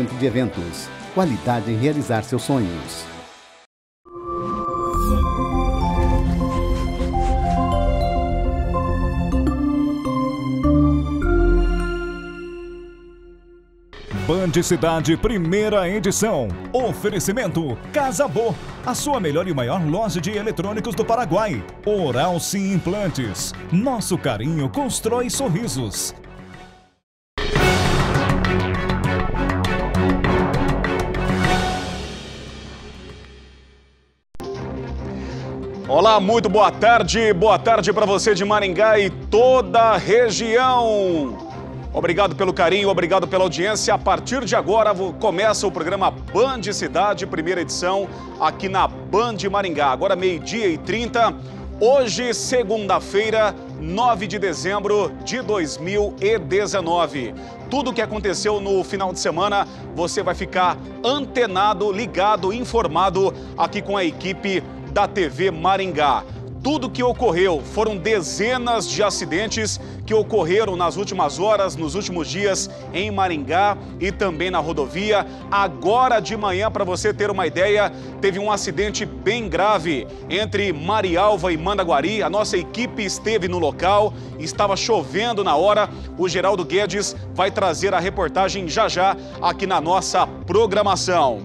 Centro de Eventos. Qualidade em realizar seus sonhos. Band Cidade, primeira edição. Oferecimento Casabô, a sua melhor e maior loja de eletrônicos do Paraguai. Oral Sim Implantes. Nosso carinho constrói sorrisos. Olá, muito boa tarde. Boa tarde para você de Maringá e toda a região. Obrigado pelo carinho, obrigado pela audiência. A partir de agora começa o programa Band Cidade, primeira edição, aqui na Band Maringá. Agora meio-dia e 30. Hoje, segunda-feira, 9 de dezembro de 2019. Tudo o que aconteceu no final de semana, você vai ficar antenado, ligado, informado aqui com a equipe da TV Maringá. Tudo que ocorreu foram dezenas de acidentes que ocorreram nas últimas horas, nos últimos dias em Maringá e também na rodovia. Agora de manhã, para você ter uma ideia, teve um acidente bem grave entre Marialva e Mandaguari. A nossa equipe esteve no local, estava chovendo na hora. O Geraldo Guedes vai trazer a reportagem já já aqui na nossa programação.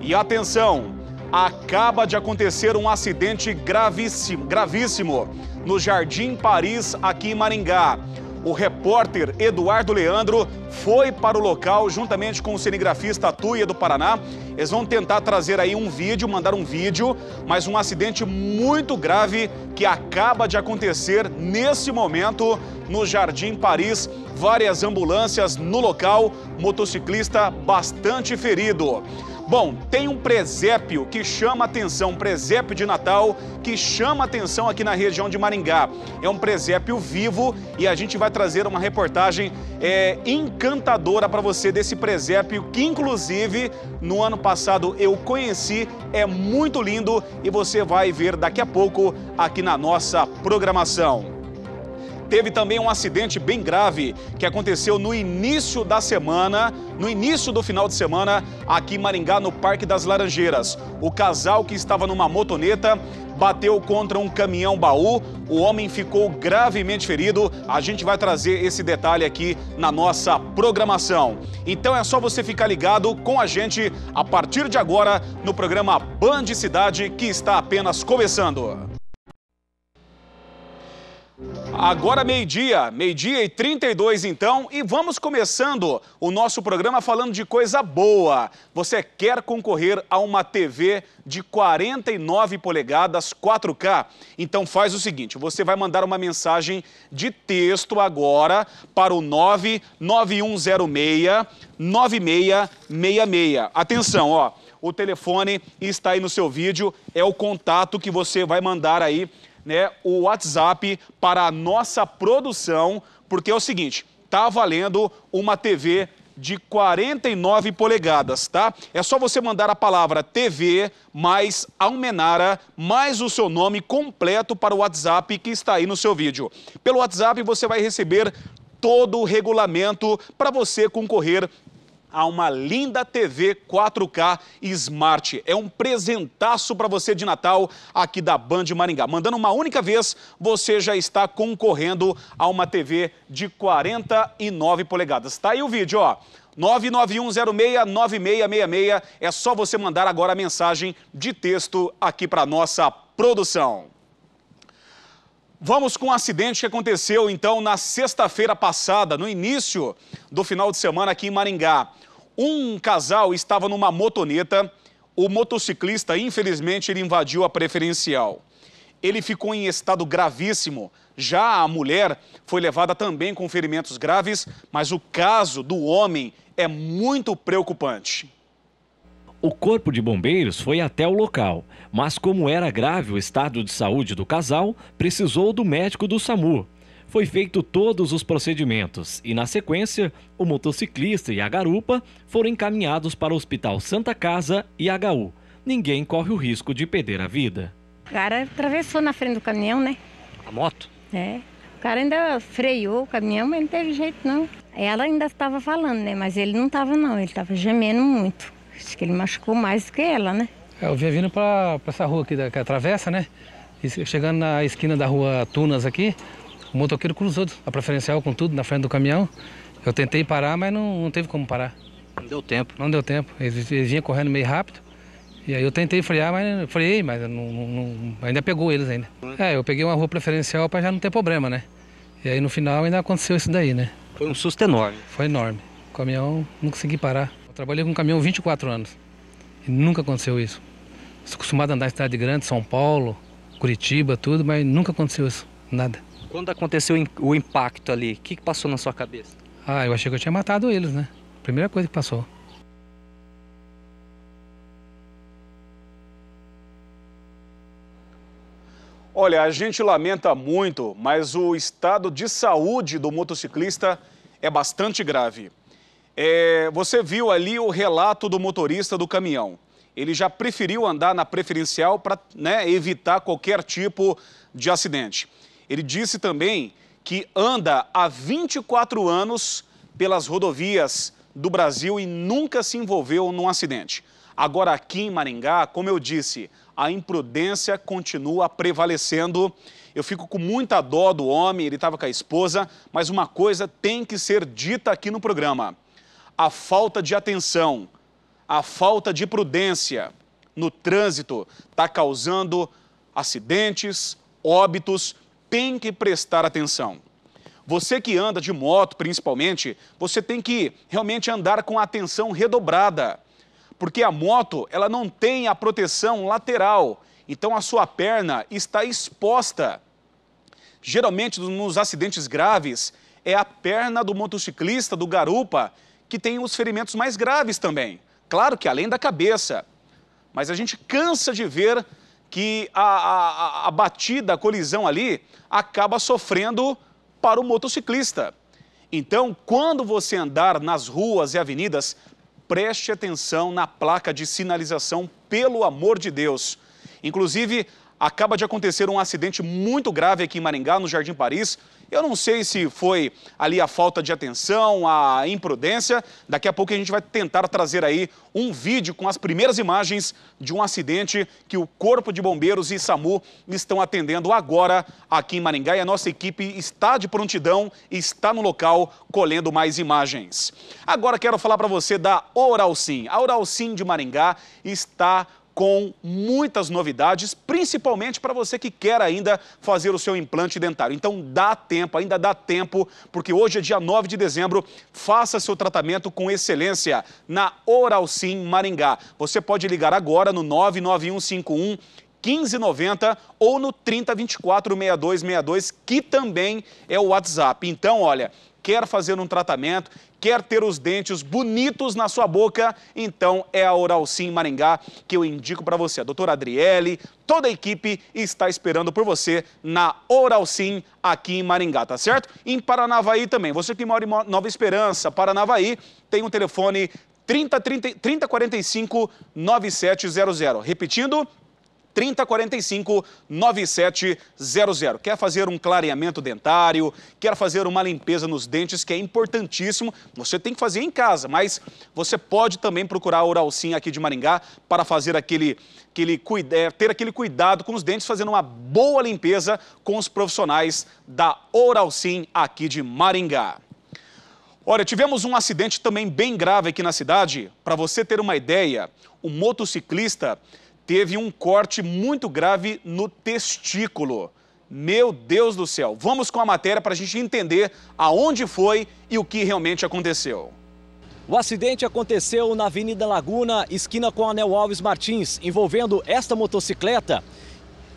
E atenção! acaba de acontecer um acidente gravíssimo, gravíssimo no Jardim Paris, aqui em Maringá. O repórter Eduardo Leandro foi para o local juntamente com o cinegrafista Tuia do Paraná. Eles vão tentar trazer aí um vídeo, mandar um vídeo, mas um acidente muito grave que acaba de acontecer nesse momento no Jardim Paris. Várias ambulâncias no local, motociclista bastante ferido. Bom, tem um presépio que chama atenção, um presépio de Natal que chama atenção aqui na região de Maringá. É um presépio vivo e a gente vai trazer uma reportagem é, encantadora para você desse presépio que, inclusive, no ano passado eu conheci, é muito lindo e você vai ver daqui a pouco aqui na nossa programação. Teve também um acidente bem grave que aconteceu no início da semana, no início do final de semana, aqui em Maringá, no Parque das Laranjeiras. O casal que estava numa motoneta bateu contra um caminhão baú. O homem ficou gravemente ferido. A gente vai trazer esse detalhe aqui na nossa programação. Então é só você ficar ligado com a gente a partir de agora no programa Band Cidade, que está apenas começando. Agora meio-dia, meio-dia e 32 então, e vamos começando o nosso programa falando de coisa boa. Você quer concorrer a uma TV de 49 polegadas 4K? Então faz o seguinte, você vai mandar uma mensagem de texto agora para o 99106 9666. Atenção, ó, o telefone está aí no seu vídeo, é o contato que você vai mandar aí né, o WhatsApp para a nossa produção, porque é o seguinte, tá valendo uma TV de 49 polegadas, tá? É só você mandar a palavra TV mais Almenara mais o seu nome completo para o WhatsApp que está aí no seu vídeo. Pelo WhatsApp você vai receber todo o regulamento para você concorrer a uma linda TV 4K Smart. É um presentaço para você de Natal aqui da Band Maringá. Mandando uma única vez, você já está concorrendo a uma TV de 49 polegadas. Tá aí o vídeo, ó. 991069666. É só você mandar agora a mensagem de texto aqui para nossa produção. Vamos com um acidente que aconteceu então na sexta-feira passada, no início do final de semana aqui em Maringá. Um casal estava numa motoneta, o motociclista, infelizmente, ele invadiu a preferencial. Ele ficou em estado gravíssimo. Já a mulher foi levada também com ferimentos graves, mas o caso do homem é muito preocupante. O corpo de bombeiros foi até o local, mas como era grave o estado de saúde do casal, precisou do médico do SAMU, foi feito todos os procedimentos e, na sequência, o motociclista e a garupa foram encaminhados para o Hospital Santa Casa e HU. Ninguém corre o risco de perder a vida. O cara atravessou na frente do caminhão, né? A moto? É. O cara ainda freou o caminhão, mas não teve jeito não. Ela ainda estava falando, né? Mas ele não estava não, ele estava gemendo muito. Acho que ele machucou mais do que ela, né? É, eu vinha vindo para essa rua aqui da, que atravessa, né? chegando na esquina da rua Tunas aqui, o motoqueiro cruzou a preferencial com tudo na frente do caminhão. Eu tentei parar, mas não, não teve como parar. Não deu tempo? Não deu tempo. Eles, eles vinham correndo meio rápido. E aí eu tentei frear, mas freiei, mas não, não, ainda pegou eles ainda. É, eu peguei uma rua preferencial para já não ter problema, né? E aí no final ainda aconteceu isso daí, né? Foi um susto enorme. Foi enorme. O caminhão não consegui parar. Eu trabalhei com um caminhão 24 anos. E nunca aconteceu isso. Estou acostumado a andar em cidade grande, São Paulo, Curitiba, tudo, mas nunca aconteceu isso. Nada. Quando aconteceu o impacto ali, o que, passou na sua cabeça? Ah, eu achei que eu tinha matado eles, né? Primeira coisa que passou. Olha, a gente lamenta muito, mas o estado de saúde do motociclista é bastante grave. É, você viu ali o relato do motorista do caminhão. Ele já preferiu andar na preferencial para né, evitar qualquer tipo de acidente. Ele disse também que anda há 24 anos pelas rodovias do Brasil e nunca se envolveu num acidente. Agora, aqui em Maringá, como eu disse, a imprudência continua prevalecendo. Eu fico com muita dó do homem, ele estava com a esposa, mas uma coisa tem que ser dita aqui no programa: a falta de atenção, a falta de prudência no trânsito está causando acidentes, óbitos tem que prestar atenção. Você que anda de moto, principalmente, você tem que realmente andar com atenção redobrada, porque a moto, ela não tem a proteção lateral, então a sua perna está exposta. Geralmente nos acidentes graves é a perna do motociclista, do garupa, que tem os ferimentos mais graves também. Claro que além da cabeça. Mas a gente cansa de ver que a, a, a batida, a colisão ali, acaba sofrendo para o motociclista. Então, quando você andar nas ruas e avenidas, preste atenção na placa de sinalização, pelo amor de Deus. Inclusive, acaba de acontecer um acidente muito grave aqui em Maringá, no Jardim Paris. Eu não sei se foi ali a falta de atenção, a imprudência. Daqui a pouco a gente vai tentar trazer aí um vídeo com as primeiras imagens de um acidente que o Corpo de Bombeiros e SAMU estão atendendo agora aqui em Maringá. E a nossa equipe está de prontidão, está no local colhendo mais imagens. Agora quero falar para você da Oral Sim. A Oral Sim de Maringá está com muitas novidades, principalmente para você que quer ainda fazer o seu implante dentário. Então dá tempo, ainda dá tempo, porque hoje é dia 9 de dezembro, faça seu tratamento com excelência na Oral Sim Maringá. Você pode ligar agora no 99151 1590 ou no 3024 6262, que também é o WhatsApp. Então, olha, quer fazer um tratamento, quer ter os dentes bonitos na sua boca, então é a Oral Sim Maringá que eu indico para você. A doutora Adriele, toda a equipe está esperando por você na Oral Sim aqui em Maringá, tá certo? Em Paranavaí também. Você que mora em Nova Esperança, Paranavaí, tem um telefone 30, 30, 3045 9700. Repetindo, 3045 9700. Quer fazer um clareamento dentário, quer fazer uma limpeza nos dentes, que é importantíssimo, você tem que fazer em casa, mas você pode também procurar a oralcin aqui de Maringá para fazer aquele, aquele é, ter aquele cuidado com os dentes, fazendo uma boa limpeza com os profissionais da oralcin aqui de Maringá. Olha, tivemos um acidente também bem grave aqui na cidade. Para você ter uma ideia, o um motociclista teve um corte muito grave no testículo. Meu Deus do céu. Vamos com a matéria para a gente entender aonde foi e o que realmente aconteceu. O acidente aconteceu na Avenida Laguna, esquina com Anel Alves Martins, envolvendo esta motocicleta.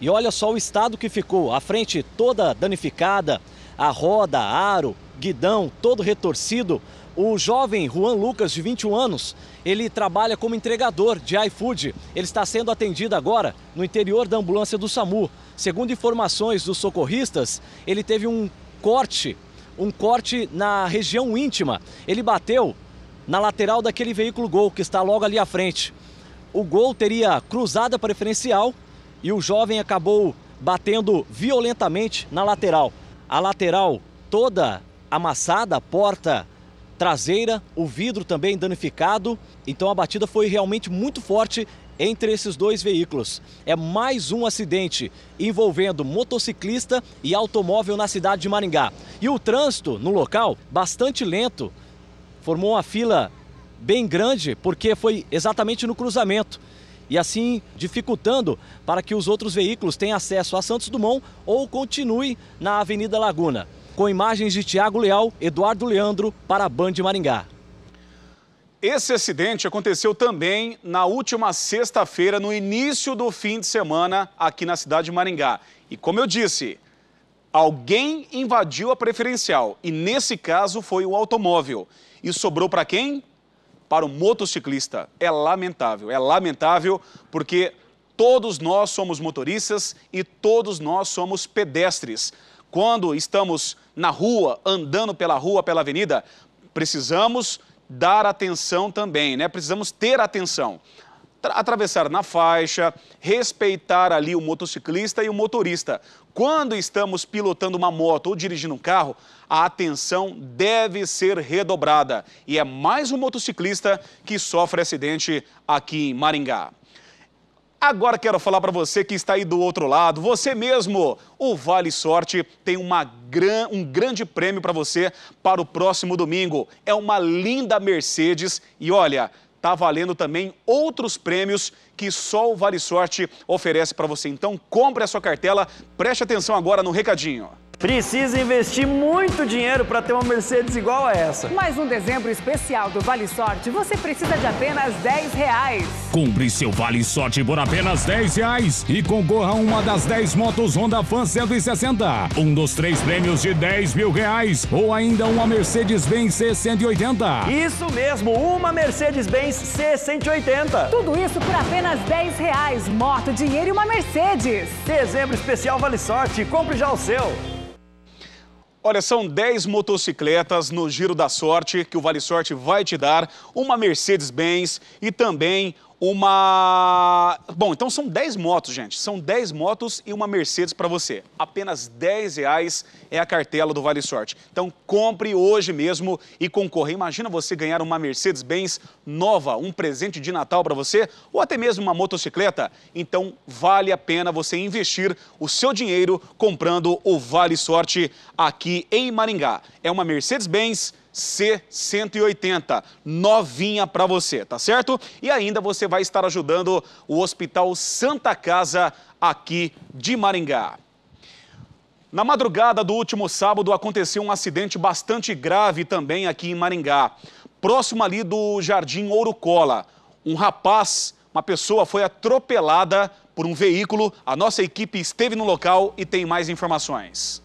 E olha só o estado que ficou: a frente toda danificada, a roda, aro, guidão todo retorcido. O jovem Juan Lucas, de 21 anos, ele trabalha como entregador de iFood. Ele está sendo atendido agora no interior da ambulância do SAMU. Segundo informações dos socorristas, ele teve um corte, um corte na região íntima. Ele bateu na lateral daquele veículo Gol que está logo ali à frente. O Gol teria cruzada preferencial e o jovem acabou batendo violentamente na lateral. A lateral toda amassada, porta traseira, o vidro também danificado. Então a batida foi realmente muito forte entre esses dois veículos. É mais um acidente envolvendo motociclista e automóvel na cidade de Maringá. E o trânsito no local bastante lento. Formou uma fila bem grande porque foi exatamente no cruzamento. E assim dificultando para que os outros veículos tenham acesso a Santos Dumont ou continue na Avenida Laguna com imagens de Tiago Leal, Eduardo Leandro, para a Band Maringá. Esse acidente aconteceu também na última sexta-feira, no início do fim de semana, aqui na cidade de Maringá. E como eu disse, alguém invadiu a preferencial e, nesse caso, foi o automóvel. E sobrou para quem? Para o motociclista. É lamentável, é lamentável porque todos nós somos motoristas e todos nós somos pedestres. Quando estamos na rua, andando pela rua, pela avenida, precisamos dar atenção também, né? Precisamos ter atenção. Atravessar na faixa, respeitar ali o motociclista e o motorista. Quando estamos pilotando uma moto ou dirigindo um carro, a atenção deve ser redobrada. E é mais um motociclista que sofre acidente aqui em Maringá. Agora quero falar para você que está aí do outro lado, você mesmo, o Vale Sorte tem uma gran, um grande prêmio para você para o próximo domingo. É uma linda Mercedes e olha, tá valendo também outros prêmios que só o Vale Sorte oferece para você. Então compre a sua cartela, preste atenção agora no recadinho. Precisa investir muito dinheiro para ter uma Mercedes igual a essa. Mas um dezembro especial do Vale Sorte, você precisa de apenas 10 reais. Compre seu Vale Sorte por apenas 10 reais e concorra a uma das 10 motos Honda Fan 160, um dos três prêmios de 10 mil reais ou ainda uma Mercedes-Benz C180. Isso mesmo, uma Mercedes-Benz C180. Tudo isso por apenas 10 reais, moto, dinheiro e uma Mercedes. Dezembro especial Vale Sorte, compre já o seu. Olha, são 10 motocicletas no Giro da Sorte que o Vale Sorte vai te dar, uma Mercedes-Benz e também uma. Bom, então são 10 motos, gente. São 10 motos e uma Mercedes para você. Apenas 10 reais é a cartela do Vale Sorte. Então compre hoje mesmo e concorra. Imagina você ganhar uma Mercedes-Benz nova, um presente de Natal para você ou até mesmo uma motocicleta. Então vale a pena você investir o seu dinheiro comprando o Vale Sorte aqui em Maringá. É uma Mercedes-Benz C180, novinha para você, tá certo? E ainda você vai estar ajudando o Hospital Santa Casa aqui de Maringá. Na madrugada do último sábado aconteceu um acidente bastante grave também aqui em Maringá, próximo ali do Jardim Ourocola. Um rapaz, uma pessoa foi atropelada por um veículo. A nossa equipe esteve no local e tem mais informações.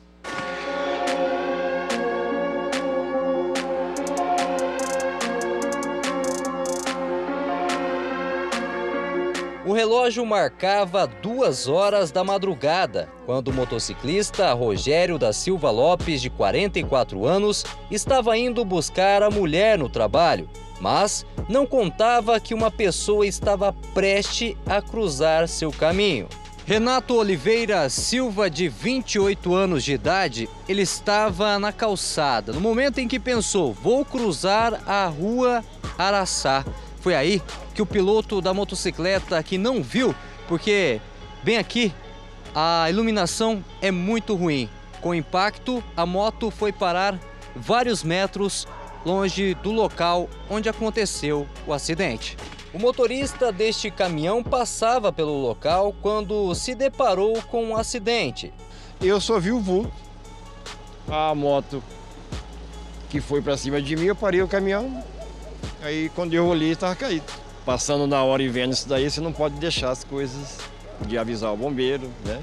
O relógio marcava duas horas da madrugada, quando o motociclista Rogério da Silva Lopes, de 44 anos, estava indo buscar a mulher no trabalho, mas não contava que uma pessoa estava preste a cruzar seu caminho. Renato Oliveira Silva, de 28 anos de idade, ele estava na calçada no momento em que pensou: vou cruzar a rua Araçá. Foi aí que o piloto da motocicleta que não viu, porque bem aqui a iluminação é muito ruim. Com impacto, a moto foi parar vários metros longe do local onde aconteceu o acidente. O motorista deste caminhão passava pelo local quando se deparou com um acidente. Eu só vi o voo. A moto que foi para cima de mim, eu parei o caminhão, Aí quando eu olhei, estava caído. Passando na hora e vendo isso daí, você não pode deixar as coisas de avisar o bombeiro, né?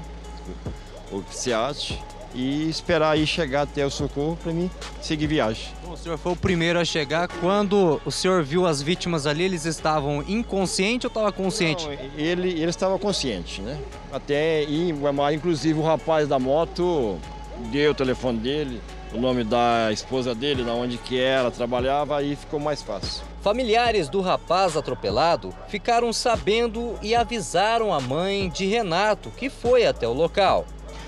O PSIAT e esperar aí chegar até o socorro para mim seguir viagem. Bom, o senhor foi o primeiro a chegar. Quando o senhor viu as vítimas ali, eles estavam inconscientes ou estavam conscientes? Ele, ele estava consciente, né? Até, inclusive, o rapaz da moto deu o telefone dele, o nome da esposa dele, da onde que ela trabalhava, aí ficou mais fácil. Familiares do rapaz atropelado ficaram sabendo e avisaram a mãe de Renato, que foi até o local.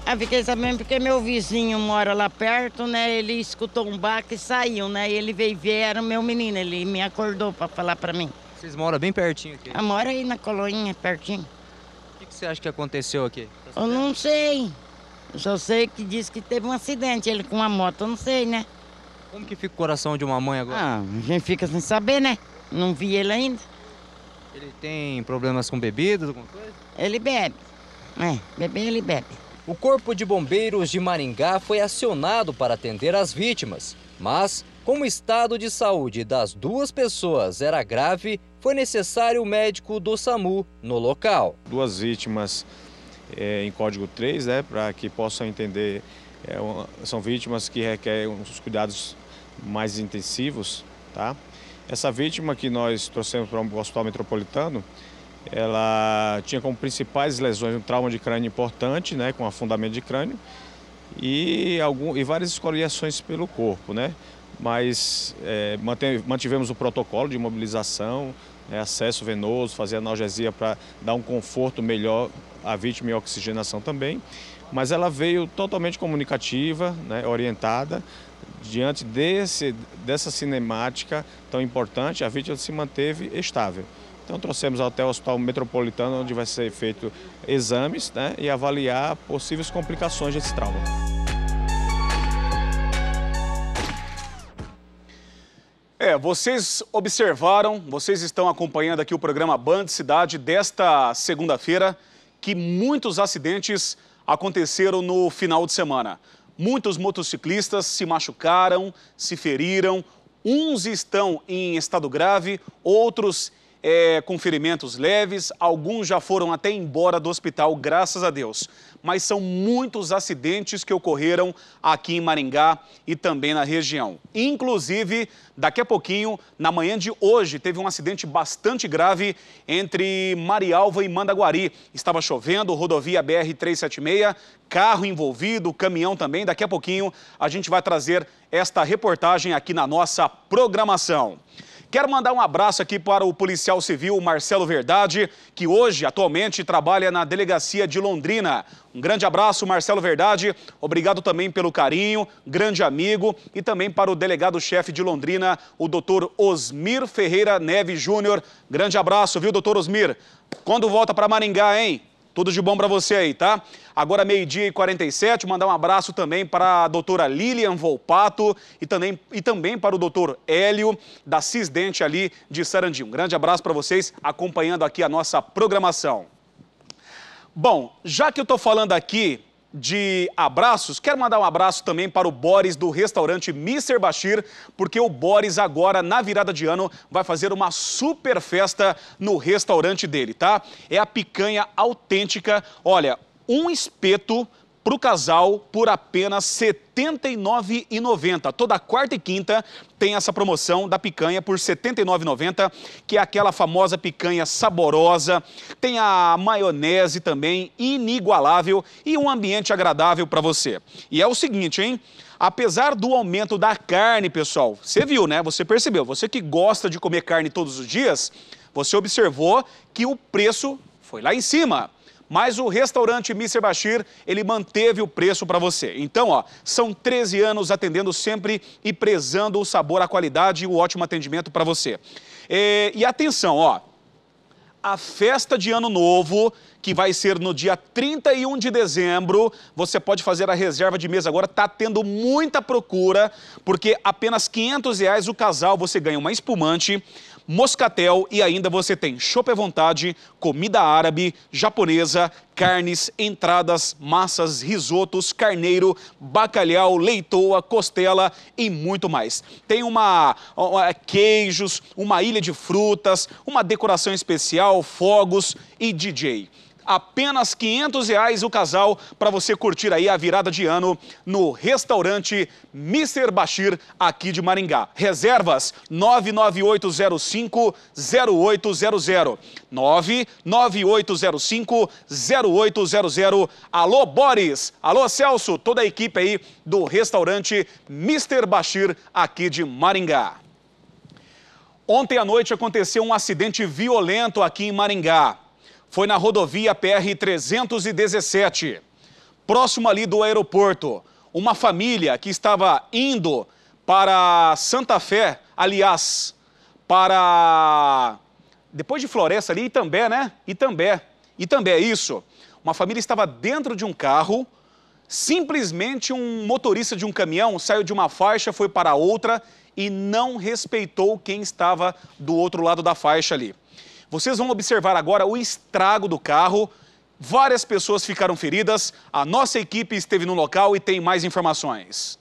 Ah, fiquei sabendo porque meu vizinho mora lá perto, né? Ele escutou um baque e saiu, né? ele veio ver, era o meu menino, ele me acordou para falar para mim. Vocês moram bem pertinho aqui? Ah, mora aí na Coloinha, pertinho. O que, que você acha que aconteceu aqui? Eu não sei. Eu só sei que disse que teve um acidente, ele com uma moto, eu não sei, né? Como que fica o coração de uma mãe agora? Ah, a gente fica sem saber, né? Não vi ele ainda. Ele tem problemas com bebidas, alguma coisa? Ele bebe. É, beber ele bebe. O Corpo de Bombeiros de Maringá foi acionado para atender as vítimas, mas como o estado de saúde das duas pessoas era grave, foi necessário o médico do SAMU no local. Duas vítimas é, em código 3, né, para que possam entender, é, são vítimas que requerem uns cuidados mais intensivos. Tá? Essa vítima que nós trouxemos para o Hospital Metropolitano, ela tinha como principais lesões um trauma de crânio importante, né, com afundamento de crânio, e, algum, e várias escoriações pelo corpo, né? Mas é, mantivemos o protocolo de imobilização, né, acesso venoso, fazer analgesia para dar um conforto melhor a vítima em oxigenação também, mas ela veio totalmente comunicativa, né, orientada, diante desse, dessa cinemática tão importante, a vítima se manteve estável. Então trouxemos até o Hospital Metropolitano, onde vai ser feito exames né, e avaliar possíveis complicações desse trauma. É, vocês observaram, vocês estão acompanhando aqui o programa Band Cidade desta segunda-feira que muitos acidentes aconteceram no final de semana. Muitos motociclistas se machucaram, se feriram, uns estão em estado grave, outros é, com ferimentos leves, alguns já foram até embora do hospital, graças a Deus. Mas são muitos acidentes que ocorreram aqui em Maringá e também na região. Inclusive, daqui a pouquinho, na manhã de hoje, teve um acidente bastante grave entre Marialva e Mandaguari. Estava chovendo, rodovia BR-376, carro envolvido, caminhão também. Daqui a pouquinho a gente vai trazer esta reportagem aqui na nossa programação. Quero mandar um abraço aqui para o policial civil Marcelo Verdade, que hoje, atualmente, trabalha na delegacia de Londrina. Um grande abraço, Marcelo Verdade. Obrigado também pelo carinho, grande amigo. E também para o delegado-chefe de Londrina, o doutor Osmir Ferreira Neves Júnior. Grande abraço, viu, doutor Osmir? Quando volta para Maringá, hein? Tudo de bom para você aí, tá? Agora meio-dia e 47, mandar um abraço também para a doutora Lilian Volpato e também, e também para o doutor Hélio, da Cisdente ali de Sarandi. Um grande abraço para vocês acompanhando aqui a nossa programação. Bom, já que eu estou falando aqui de abraços, quero mandar um abraço também para o Boris do restaurante Mr. Bashir, porque o Boris agora, na virada de ano, vai fazer uma super festa no restaurante dele, tá? É a picanha autêntica. Olha, um espeto para o casal por apenas R$ 79,90. Toda quarta e quinta tem essa promoção da picanha por R$ 79,90, que é aquela famosa picanha saborosa. Tem a maionese também, inigualável e um ambiente agradável para você. E é o seguinte, hein? Apesar do aumento da carne, pessoal, você viu, né? Você percebeu. Você que gosta de comer carne todos os dias, você observou que o preço foi lá em cima mas o restaurante Mr. Bashir, ele manteve o preço para você. Então, ó, são 13 anos atendendo sempre e prezando o sabor, a qualidade e o ótimo atendimento para você. E, é, e atenção, ó, a festa de Ano Novo, que vai ser no dia 31 de dezembro. Você pode fazer a reserva de mesa agora, tá tendo muita procura, porque apenas 500 reais o casal, você ganha uma espumante, moscatel e ainda você tem chopp à vontade, comida árabe, japonesa, carnes, entradas, massas, risotos, carneiro, bacalhau, leitoa, costela e muito mais. Tem uma, uma queijos, uma ilha de frutas, uma decoração especial, fogos e DJ apenas 500 reais o casal para você curtir aí a virada de ano no restaurante Mr. Bashir aqui de Maringá. Reservas 99805 0800 99805 0800 Alô Boris, alô Celso, toda a equipe aí do restaurante Mr. Bashir aqui de Maringá. Ontem à noite aconteceu um acidente violento aqui em Maringá foi na rodovia PR-317, próximo ali do aeroporto. Uma família que estava indo para Santa Fé, aliás, para. Depois de Floresta ali, Itambé, né? Itambé. Itambé, isso. Uma família estava dentro de um carro, simplesmente um motorista de um caminhão saiu de uma faixa, foi para outra e não respeitou quem estava do outro lado da faixa ali. Vocês vão observar agora o estrago do carro. Várias pessoas ficaram feridas. A nossa equipe esteve no local e tem mais informações.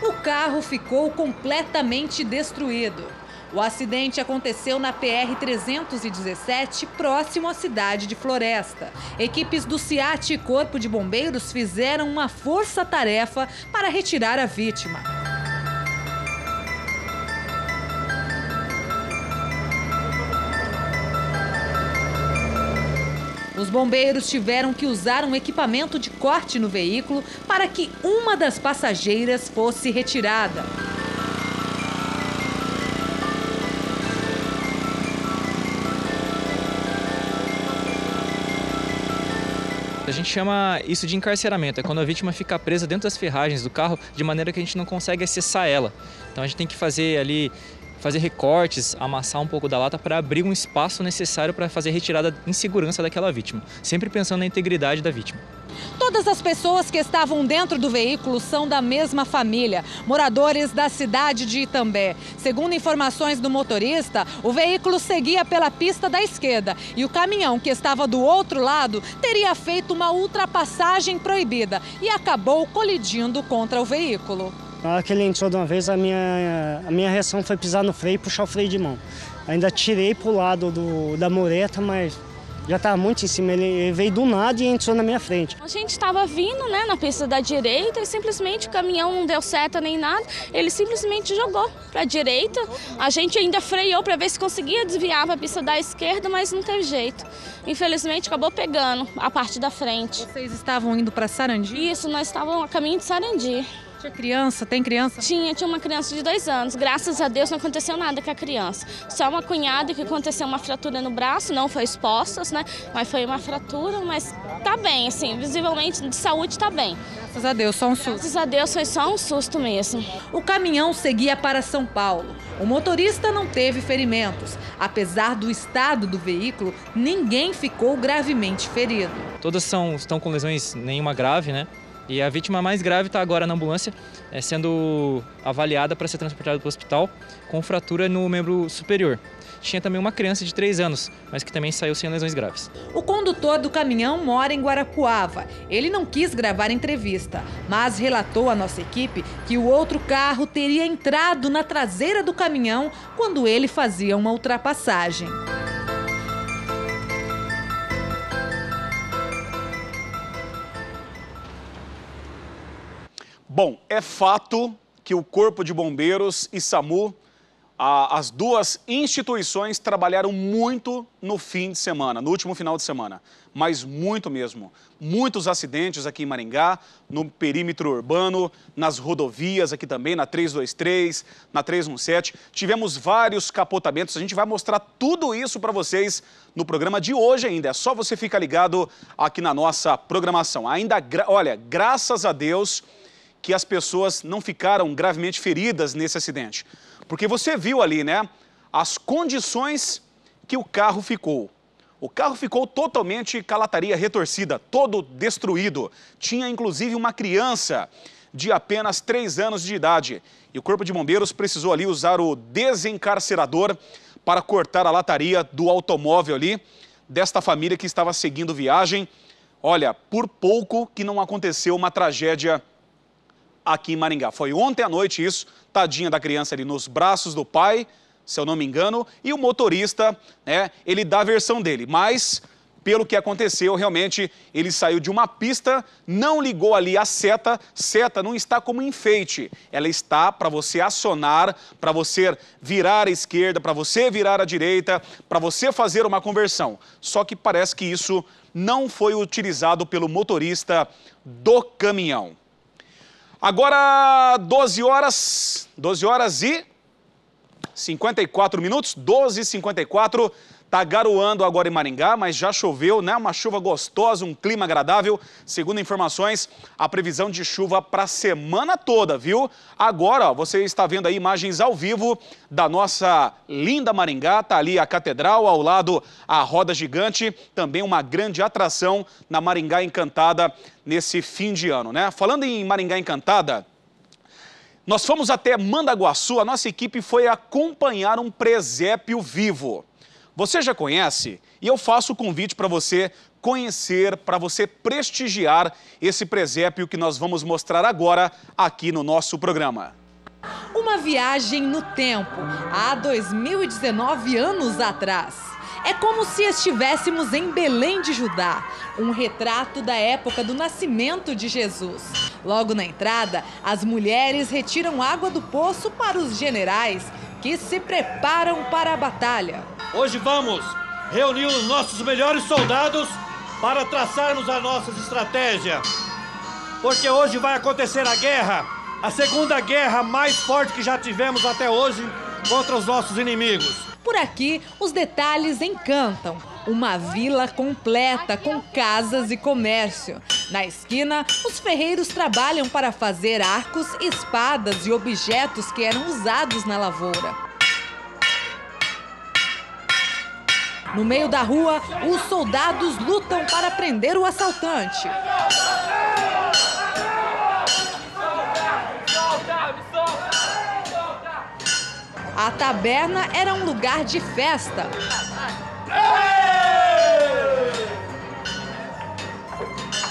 O carro ficou completamente destruído. O acidente aconteceu na PR-317, próximo à cidade de Floresta. Equipes do CIAT e Corpo de Bombeiros fizeram uma força-tarefa para retirar a vítima. Os bombeiros tiveram que usar um equipamento de corte no veículo para que uma das passageiras fosse retirada. gente chama isso de encarceramento, é quando a vítima fica presa dentro das ferragens do carro de maneira que a gente não consegue acessar ela. Então a gente tem que fazer ali fazer recortes, amassar um pouco da lata para abrir um espaço necessário para fazer retirada em segurança daquela vítima, sempre pensando na integridade da vítima. Todas as pessoas que estavam dentro do veículo são da mesma família, moradores da cidade de Itambé. Segundo informações do motorista, o veículo seguia pela pista da esquerda e o caminhão que estava do outro lado teria feito uma ultrapassagem proibida e acabou colidindo contra o veículo. Na hora que ele entrou de uma vez, a minha, a minha reação foi pisar no freio e puxar o freio de mão. Ainda tirei pro lado do, da mureta, mas já estava muito em cima. Ele veio do nada e entrou na minha frente. A gente estava vindo né, na pista da direita e simplesmente o caminhão não deu seta nem nada. Ele simplesmente jogou para a direita. A gente ainda freou para ver se conseguia desviar para a pista da esquerda, mas não teve jeito. Infelizmente acabou pegando a parte da frente. Vocês estavam indo para Sarandi? Isso, nós estávamos a caminho de Sarandi. Tinha criança? Tem criança? Tinha, tinha uma criança de dois anos. Graças a Deus não aconteceu nada com a criança. Só uma cunhada que aconteceu uma fratura no braço, não foi exposta, né? Mas foi uma fratura, mas tá bem, assim, visivelmente de saúde tá bem. Graças a Deus, só um susto. Graças a Deus foi só um susto mesmo. O caminhão seguia para São Paulo. O motorista não teve ferimentos. Apesar do estado do veículo, ninguém ficou gravemente ferido. Todas são, estão com lesões nenhuma grave, né? E a vítima mais grave está agora na ambulância, é, sendo avaliada para ser transportada para o hospital com fratura no membro superior. Tinha também uma criança de 3 anos, mas que também saiu sem lesões graves. O condutor do caminhão mora em Guarapuava. Ele não quis gravar entrevista, mas relatou à nossa equipe que o outro carro teria entrado na traseira do caminhão quando ele fazia uma ultrapassagem. Bom, é fato que o Corpo de Bombeiros e SAMU, a, as duas instituições, trabalharam muito no fim de semana, no último final de semana. Mas muito mesmo. Muitos acidentes aqui em Maringá, no perímetro urbano, nas rodovias aqui também, na 323, na 317. Tivemos vários capotamentos. A gente vai mostrar tudo isso para vocês no programa de hoje ainda. É só você ficar ligado aqui na nossa programação. Ainda, olha, graças a Deus que as pessoas não ficaram gravemente feridas nesse acidente. Porque você viu ali, né, as condições que o carro ficou. O carro ficou totalmente calataria retorcida, todo destruído. Tinha inclusive uma criança de apenas 3 anos de idade. E o Corpo de Bombeiros precisou ali usar o desencarcerador para cortar a lataria do automóvel ali desta família que estava seguindo viagem. Olha, por pouco que não aconteceu uma tragédia aqui em Maringá. Foi ontem à noite isso, tadinha da criança ali nos braços do pai, se eu não me engano, e o motorista, né, ele dá a versão dele, mas pelo que aconteceu, realmente ele saiu de uma pista, não ligou ali a seta. Seta não está como enfeite, ela está para você acionar, para você virar à esquerda, para você virar à direita, para você fazer uma conversão. Só que parece que isso não foi utilizado pelo motorista do caminhão. Agora, 12 horas, 12 horas e 54 minutos, 12 e 54 Tá garoando agora em Maringá, mas já choveu, né? Uma chuva gostosa, um clima agradável. Segundo informações, a previsão de chuva para semana toda, viu? Agora, ó, você está vendo aí imagens ao vivo da nossa linda Maringá. Tá ali a catedral, ao lado a roda gigante, também uma grande atração na Maringá Encantada nesse fim de ano, né? Falando em Maringá Encantada, nós fomos até Mandaguaçu, a nossa equipe foi acompanhar um presépio vivo. Você já conhece? E eu faço o convite para você conhecer, para você prestigiar esse presépio que nós vamos mostrar agora aqui no nosso programa. Uma viagem no tempo, há 2019 anos atrás. É como se estivéssemos em Belém de Judá, um retrato da época do nascimento de Jesus. Logo na entrada, as mulheres retiram água do poço para os generais, que se preparam para a batalha. Hoje vamos reunir os nossos melhores soldados para traçarmos a nossa estratégia. Porque hoje vai acontecer a guerra, a segunda guerra mais forte que já tivemos até hoje contra os nossos inimigos. Por aqui, os detalhes encantam. Uma vila completa com casas e comércio. Na esquina, os ferreiros trabalham para fazer arcos, espadas e objetos que eram usados na lavoura. No meio da rua, os soldados lutam para prender o assaltante. A taberna era um lugar de festa.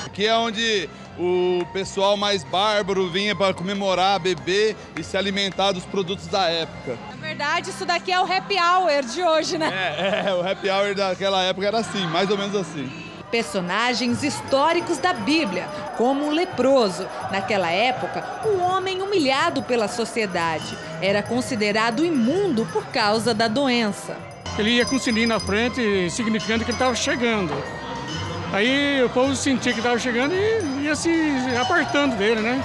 Aqui é onde o pessoal mais bárbaro vinha para comemorar, beber e se alimentar dos produtos da época. Na verdade, isso daqui é o happy hour de hoje, né? É, é o happy hour daquela época era assim, mais ou menos assim. Personagens históricos da Bíblia, como o leproso, naquela época, um homem humilhado pela sociedade, era considerado imundo por causa da doença. Ele ia com o sininho na frente, significando que ele estava chegando. Aí o povo sentia que estava chegando e ia se apartando dele, né?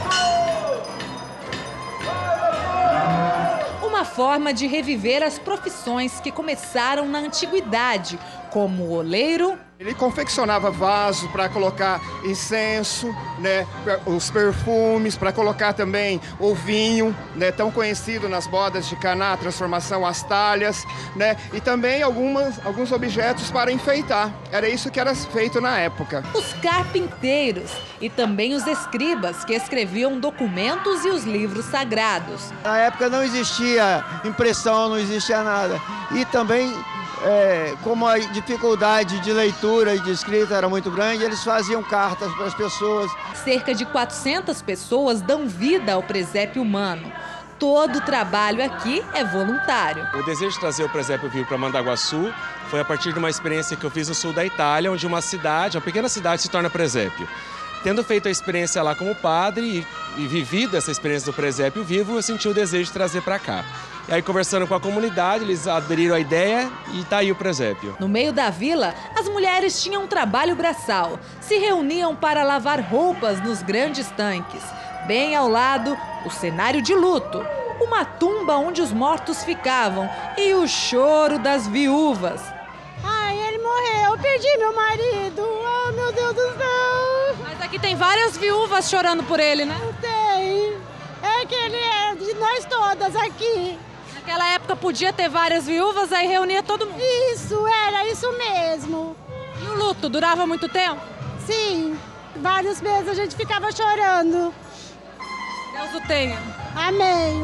Uma forma de reviver as profissões que começaram na antiguidade, como o oleiro ele confeccionava vasos para colocar incenso, né, os perfumes, para colocar também o vinho, né, tão conhecido nas bodas de Caná, transformação as talhas, né, e também algumas, alguns objetos para enfeitar. Era isso que era feito na época. Os carpinteiros e também os escribas que escreviam documentos e os livros sagrados. Na época não existia impressão, não existia nada. E também é, como a dificuldade de leitura e de escrita era muito grande, eles faziam cartas para as pessoas. Cerca de 400 pessoas dão vida ao presépio humano. Todo o trabalho aqui é voluntário. O desejo de trazer o presépio vivo para Mandaguaçu foi a partir de uma experiência que eu fiz no sul da Itália, onde uma cidade, uma pequena cidade, se torna presépio. Tendo feito a experiência lá como padre e, e vivido essa experiência do presépio vivo, eu senti o desejo de trazer para cá. E aí, conversando com a comunidade, eles aderiram à ideia e tá aí o presépio. No meio da vila, as mulheres tinham um trabalho braçal. Se reuniam para lavar roupas nos grandes tanques. Bem ao lado, o cenário de luto. Uma tumba onde os mortos ficavam e o choro das viúvas. Ai, ele morreu, eu perdi meu marido. Oh, meu Deus do céu. Mas aqui tem várias viúvas chorando por ele, né? Tem. É que ele é de nós todas aqui. Naquela época podia ter várias viúvas, aí reunia todo mundo. Isso, era isso mesmo. E o luto durava muito tempo? Sim, vários meses a gente ficava chorando. Deus o tenha. Amém.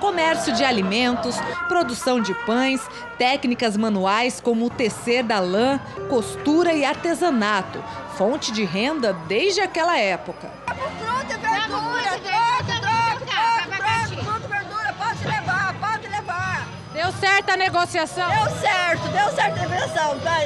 Comércio de alimentos, produção de pães, técnicas manuais como o tecer da lã, costura e artesanato. Fonte de renda desde aquela época. Fruta, é verdura, né? Deu certo a negociação? Deu certo, deu certo a negociação. Tá?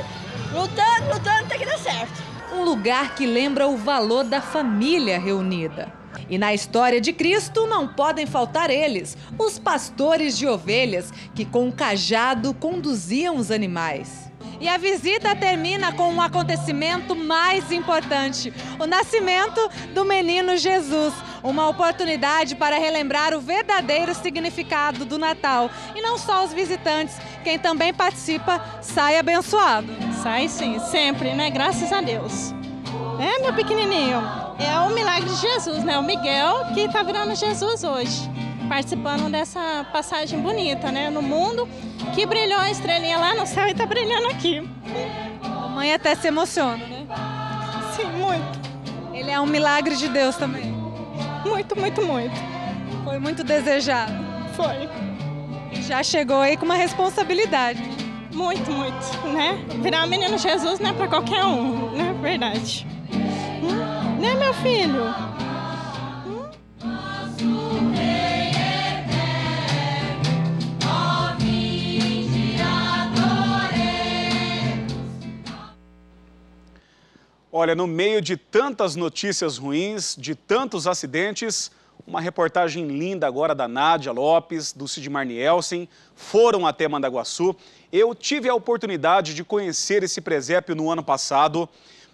Lutando, lutando, tem que dar certo. Um lugar que lembra o valor da família reunida. E na história de Cristo não podem faltar eles, os pastores de ovelhas, que com o cajado conduziam os animais. E a visita termina com um acontecimento mais importante: o nascimento do menino Jesus. Uma oportunidade para relembrar o verdadeiro significado do Natal. E não só os visitantes, quem também participa sai abençoado. Sai sim, sempre, né? Graças a Deus. É meu pequenininho? É o milagre de Jesus, né? O Miguel que está virando Jesus hoje, participando dessa passagem bonita, né? No mundo que brilhou a estrelinha lá no céu e está brilhando aqui. A mãe até se emociona, né? Sim, muito. Ele é um milagre de Deus também. Muito, muito, muito. Foi muito desejado. Foi. Já chegou aí com uma responsabilidade. Muito, muito, né? Virar menino Jesus não é para qualquer um, né? Verdade. Né, meu filho? Olha, no meio de tantas notícias ruins, de tantos acidentes, uma reportagem linda agora da Nádia Lopes, do Sidmar Nielsen, foram até Mandaguaçu. Eu tive a oportunidade de conhecer esse presépio no ano passado.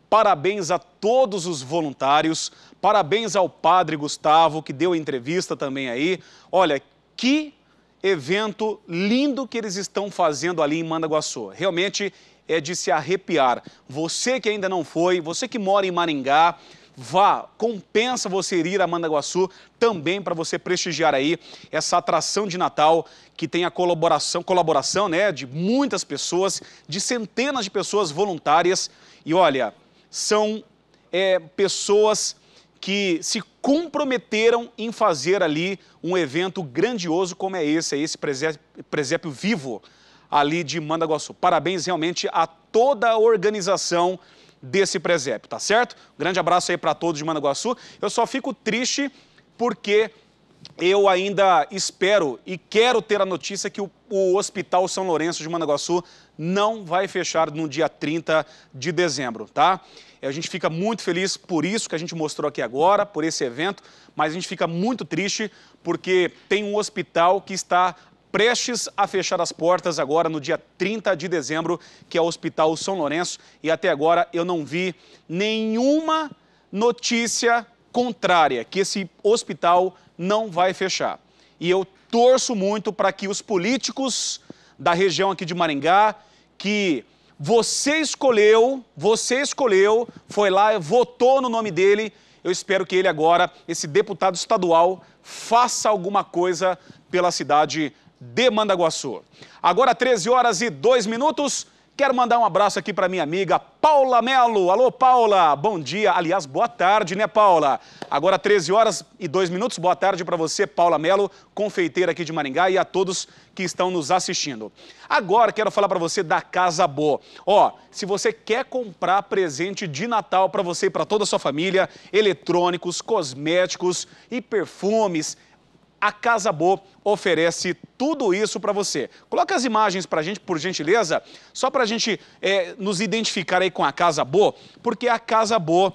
Parabéns a todos os voluntários, parabéns ao padre Gustavo, que deu a entrevista também aí. Olha, que evento lindo que eles estão fazendo ali em Mandaguaçu. Realmente é de se arrepiar. Você que ainda não foi, você que mora em Maringá, vá, compensa você ir a Mandaguaçu também para você prestigiar aí essa atração de Natal que tem a colaboração, colaboração, né, de muitas pessoas, de centenas de pessoas voluntárias. E olha, são é, pessoas que se comprometeram em fazer ali um evento grandioso como é esse, é esse presépio, presépio vivo ali de Mandaguaçu. Parabéns realmente a toda a organização desse presépio, tá certo? Um grande abraço aí para todos de Mandaguaçu. Eu só fico triste porque eu ainda espero e quero ter a notícia que o, o, Hospital São Lourenço de Managuaçu não vai fechar no dia 30 de dezembro, tá? A gente fica muito feliz por isso que a gente mostrou aqui agora, por esse evento, mas a gente fica muito triste porque tem um hospital que está prestes a fechar as portas agora no dia 30 de dezembro, que é o Hospital São Lourenço, e até agora eu não vi nenhuma notícia contrária, que esse hospital não vai fechar. E eu torço muito para que os políticos da região aqui de Maringá, que você escolheu, você escolheu, foi lá, votou no nome dele, eu espero que ele agora, esse deputado estadual, faça alguma coisa pela cidade de Mandaguaçu. Agora 13 horas e 2 minutos. Quero mandar um abraço aqui para minha amiga Paula Melo. Alô, Paula. Bom dia. Aliás, boa tarde, né, Paula? Agora 13 horas e 2 minutos. Boa tarde para você, Paula Melo, confeiteira aqui de Maringá e a todos que estão nos assistindo. Agora quero falar para você da Casa Boa. Ó, se você quer comprar presente de Natal para você e para toda a sua família, eletrônicos, cosméticos e perfumes, a Casa Bo oferece tudo isso para você. Coloca as imagens para a gente, por gentileza, só para a gente é, nos identificar aí com a Casa Bo, porque a Casa Bo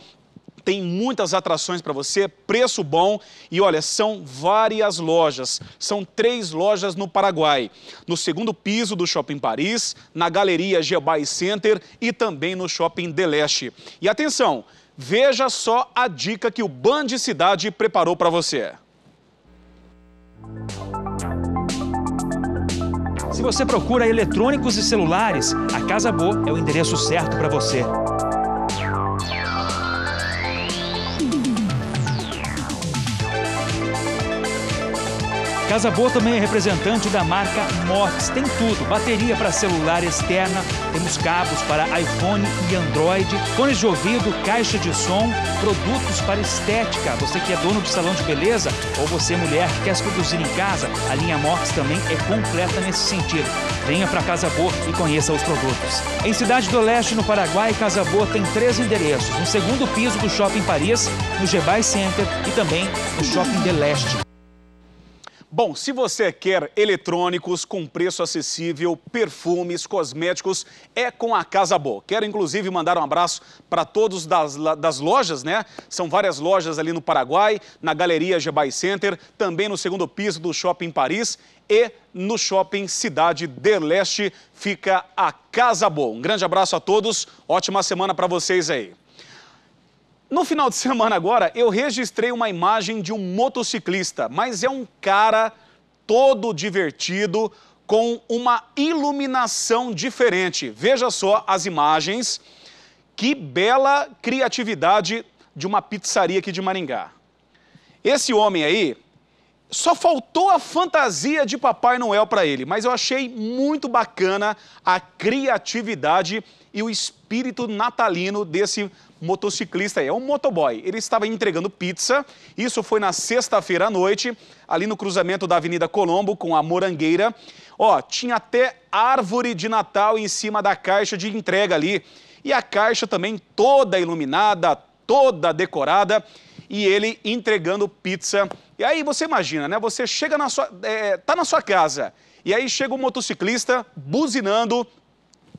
tem muitas atrações para você, preço bom e olha, são várias lojas. São três lojas no Paraguai: no segundo piso do Shopping Paris, na Galeria Gebai Center e também no Shopping Deleste. E atenção, veja só a dica que o Band Cidade preparou para você. Se você procura eletrônicos e celulares, a Casa Boa é o endereço certo para você. Casa Boa também é representante da marca Mox. Tem tudo: bateria para celular externa, temos cabos para iPhone e Android, fones de ouvido, caixa de som, produtos para estética. Você que é dono de salão de beleza ou você mulher que quer se produzir em casa, a linha Mox também é completa nesse sentido. Venha para Casa Boa e conheça os produtos. Em Cidade do Leste, no Paraguai, Casa Boa tem três endereços: no segundo piso do Shopping Paris, no Gebai Center e também no Shopping de Leste. Bom, se você quer eletrônicos com preço acessível, perfumes, cosméticos, é com a Casa Boa. Quero inclusive mandar um abraço para todos das, das lojas, né? São várias lojas ali no Paraguai, na Galeria Jebai Center, também no segundo piso do Shopping Paris e no Shopping Cidade de Leste fica a Casa Boa. Um grande abraço a todos, ótima semana para vocês aí. No final de semana agora, eu registrei uma imagem de um motociclista, mas é um cara todo divertido, com uma iluminação diferente. Veja só as imagens. Que bela criatividade de uma pizzaria aqui de Maringá. Esse homem aí, só faltou a fantasia de Papai Noel para ele, mas eu achei muito bacana a criatividade e o espírito natalino desse motociclista, é um motoboy. Ele estava entregando pizza, isso foi na sexta-feira à noite, ali no cruzamento da Avenida Colombo com a Morangueira. Ó, tinha até árvore de Natal em cima da caixa de entrega ali. E a caixa também toda iluminada, toda decorada e ele entregando pizza. E aí você imagina, né? Você chega na sua. É, tá na sua casa. E aí chega um motociclista buzinando,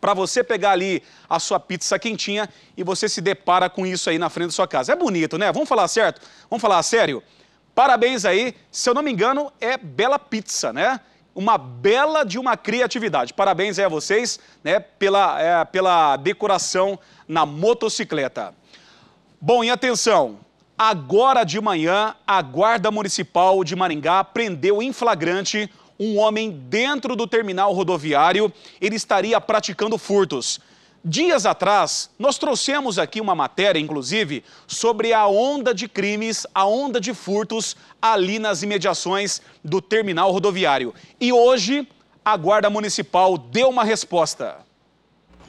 para você pegar ali a sua pizza quentinha e você se depara com isso aí na frente da sua casa. É bonito, né? Vamos falar certo? Vamos falar sério? Parabéns aí, se eu não me engano, é Bela Pizza, né? Uma bela de uma criatividade. Parabéns aí a vocês, né, pela, é, pela decoração na motocicleta. Bom, e atenção, agora de manhã, a Guarda Municipal de Maringá prendeu em flagrante um homem dentro do terminal rodoviário, ele estaria praticando furtos. Dias atrás, nós trouxemos aqui uma matéria, inclusive, sobre a onda de crimes, a onda de furtos ali nas imediações do terminal rodoviário. E hoje, a Guarda Municipal deu uma resposta.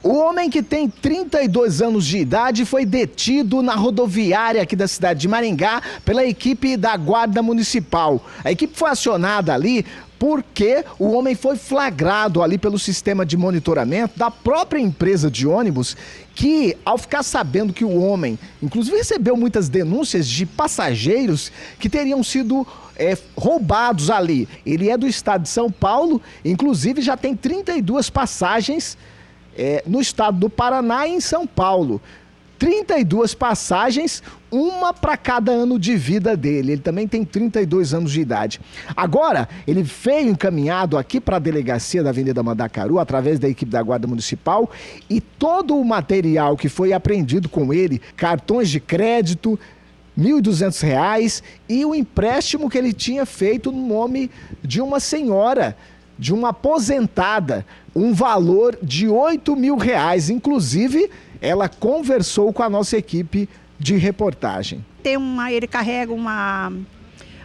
O homem que tem 32 anos de idade foi detido na rodoviária aqui da cidade de Maringá pela equipe da Guarda Municipal. A equipe foi acionada ali porque o homem foi flagrado ali pelo sistema de monitoramento da própria empresa de ônibus, que ao ficar sabendo que o homem, inclusive, recebeu muitas denúncias de passageiros que teriam sido é, roubados ali. Ele é do estado de São Paulo, inclusive já tem 32 passagens é, no estado do Paraná e em São Paulo. 32 passagens, uma para cada ano de vida dele. Ele também tem 32 anos de idade. Agora, ele veio encaminhado aqui para a delegacia da Avenida Mandacaru, através da equipe da Guarda Municipal, e todo o material que foi apreendido com ele, cartões de crédito, R$ 1.200 e o empréstimo que ele tinha feito no nome de uma senhora de uma aposentada um valor de 8 mil reais. Inclusive, ela conversou com a nossa equipe de reportagem. Tem uma, ele carrega uma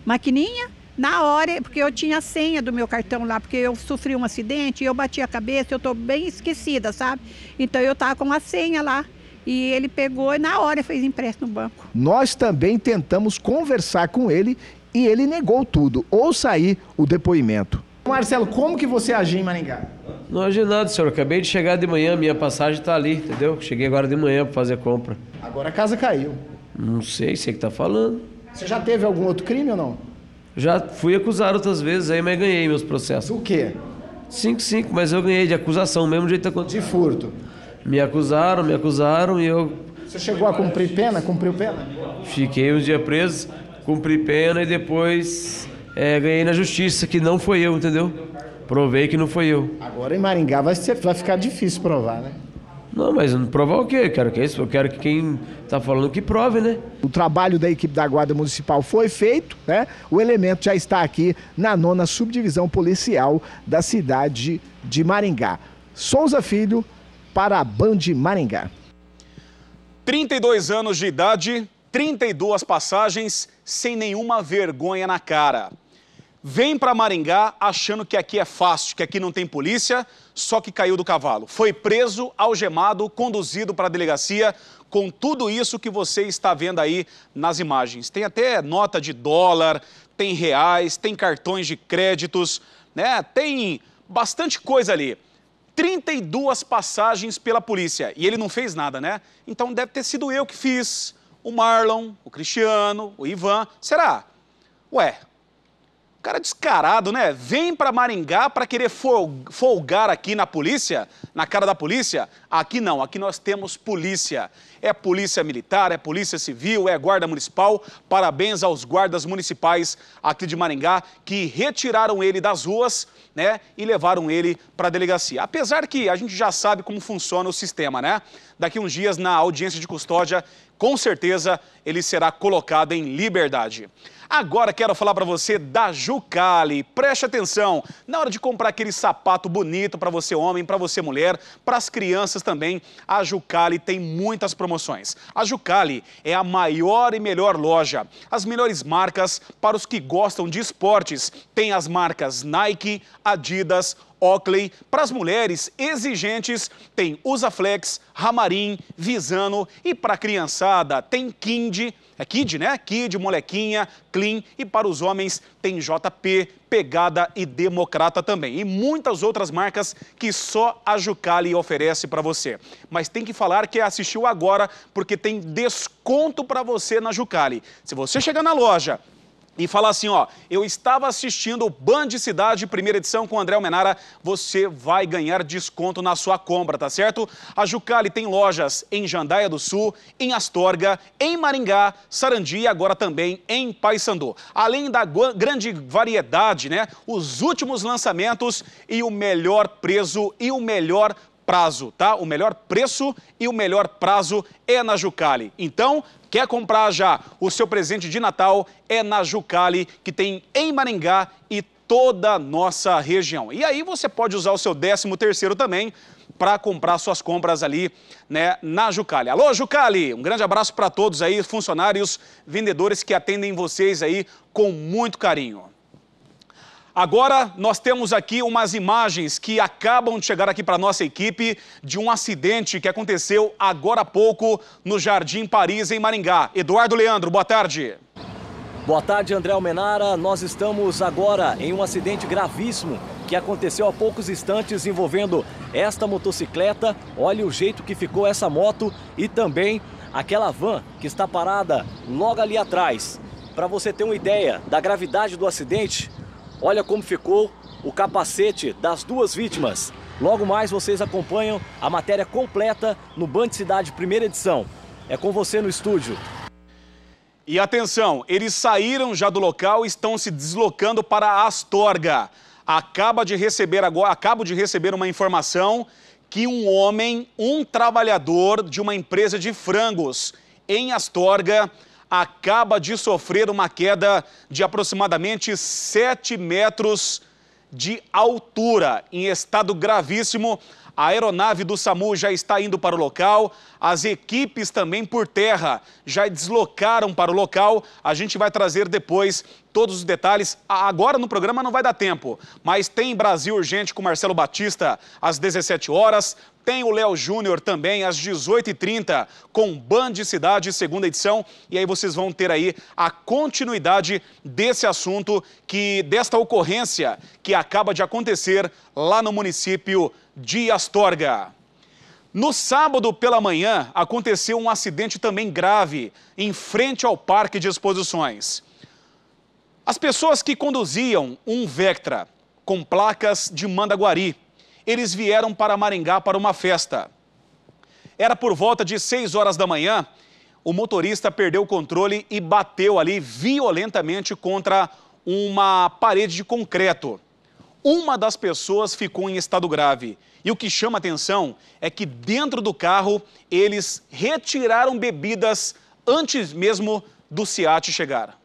maquininha na hora, porque eu tinha a senha do meu cartão lá, porque eu sofri um acidente, eu bati a cabeça, eu estou bem esquecida, sabe? Então eu estava com a senha lá. E ele pegou e na hora fez empréstimo no banco. Nós também tentamos conversar com ele e ele negou tudo. Ouça aí o depoimento. Marcelo, como que você agiu em Maringá? Não agi nada, senhor. Acabei de chegar de manhã, minha passagem está ali, entendeu? Cheguei agora de manhã para fazer compra. Agora a casa caiu. Não sei, sei que tá falando. Você já teve algum outro crime ou não? Já fui acusado outras vezes aí, mas ganhei meus processos. O quê? Cinco, cinco. mas eu ganhei de acusação, mesmo jeito tá aconteceu. De furto. Me acusaram, me acusaram e eu. Você chegou a cumprir pena? Cumpriu pena? Fiquei um dia preso, cumpri pena e depois é, ganhei na justiça, que não foi eu, entendeu? Provei que não foi eu. Agora em Maringá vai, ser, vai ficar difícil provar, né? Não, mas provar o quê? Eu quero que, eu quero que quem está falando que prove, né? O trabalho da equipe da Guarda Municipal foi feito, né? O elemento já está aqui na nona subdivisão policial da cidade de Maringá. Souza Filho para a Band Maringá. 32 anos de idade, 32 passagens, sem nenhuma vergonha na cara vem para Maringá achando que aqui é fácil, que aqui não tem polícia, só que caiu do cavalo. Foi preso, algemado, conduzido para a delegacia, com tudo isso que você está vendo aí nas imagens. Tem até nota de dólar, tem reais, tem cartões de créditos, né? Tem bastante coisa ali. 32 passagens pela polícia e ele não fez nada, né? Então deve ter sido eu que fiz. O Marlon, o Cristiano, o Ivan. Será? Ué, Cara descarado, né? Vem para Maringá para querer folgar aqui na polícia, na cara da polícia. Aqui não, aqui nós temos polícia. É polícia militar, é polícia civil, é guarda municipal. Parabéns aos guardas municipais aqui de Maringá que retiraram ele das ruas, né? E levaram ele para a delegacia. Apesar que a gente já sabe como funciona o sistema, né? Daqui uns dias na audiência de custódia, com certeza ele será colocado em liberdade. Agora quero falar para você da Jucali. Preste atenção, na hora de comprar aquele sapato bonito para você homem, para você mulher, para as crianças também, a Jucali tem muitas promoções. A Jucali é a maior e melhor loja. As melhores marcas para os que gostam de esportes. Tem as marcas Nike, Adidas, Oakley. Para as mulheres exigentes, tem Usaflex, Ramarim, Visano. E para a criançada, tem Kind, é Kid, né? Kid, molequinha, clean. E para os homens tem JP, pegada e democrata também. E muitas outras marcas que só a Jucali oferece para você. Mas tem que falar que assistiu agora, porque tem desconto para você na Jucali. Se você chegar na loja e falar assim, ó, eu estava assistindo o Band Cidade, primeira edição com André Almenara, você vai ganhar desconto na sua compra, tá certo? A Jucali tem lojas em Jandaia do Sul, em Astorga, em Maringá, Sarandi e agora também em Paysandu. Além da grande variedade, né, os últimos lançamentos e o melhor preço e o melhor prazo, tá? O melhor preço e o melhor prazo é na Jucali. Então, quer comprar já o seu presente de Natal? É na Jucali, que tem em Maringá e toda a nossa região. E aí você pode usar o seu 13 terceiro também para comprar suas compras ali, né, na Jucali. Alô, Jucali! Um grande abraço para todos aí, funcionários, vendedores que atendem vocês aí com muito carinho. Agora nós temos aqui umas imagens que acabam de chegar aqui para nossa equipe de um acidente que aconteceu agora há pouco no Jardim Paris, em Maringá. Eduardo Leandro, boa tarde. Boa tarde, André Almenara. Nós estamos agora em um acidente gravíssimo que aconteceu há poucos instantes envolvendo esta motocicleta. Olha o jeito que ficou essa moto e também aquela van que está parada logo ali atrás. Para você ter uma ideia da gravidade do acidente, Olha como ficou o capacete das duas vítimas. Logo mais vocês acompanham a matéria completa no Band Cidade primeira edição. É com você no estúdio. E atenção, eles saíram já do local e estão se deslocando para Astorga. Acaba de receber agora, acabo de receber uma informação que um homem, um trabalhador de uma empresa de frangos em Astorga, acaba de sofrer uma queda de aproximadamente 7 metros de altura, em estado gravíssimo. A aeronave do SAMU já está indo para o local, as equipes também por terra já deslocaram para o local. A gente vai trazer depois todos os detalhes. Agora no programa não vai dar tempo, mas tem Brasil Urgente com Marcelo Batista às 17 horas, tem o Léo Júnior também às 18h30 com Band Cidade, segunda edição. E aí vocês vão ter aí a continuidade desse assunto, que desta ocorrência que acaba de acontecer lá no município de Astorga. No sábado pela manhã, aconteceu um acidente também grave em frente ao parque de exposições. As pessoas que conduziam um Vectra com placas de Mandaguari eles vieram para Maringá para uma festa. Era por volta de 6 horas da manhã, o motorista perdeu o controle e bateu ali violentamente contra uma parede de concreto. Uma das pessoas ficou em estado grave. E o que chama atenção é que dentro do carro eles retiraram bebidas antes mesmo do SEAT chegar.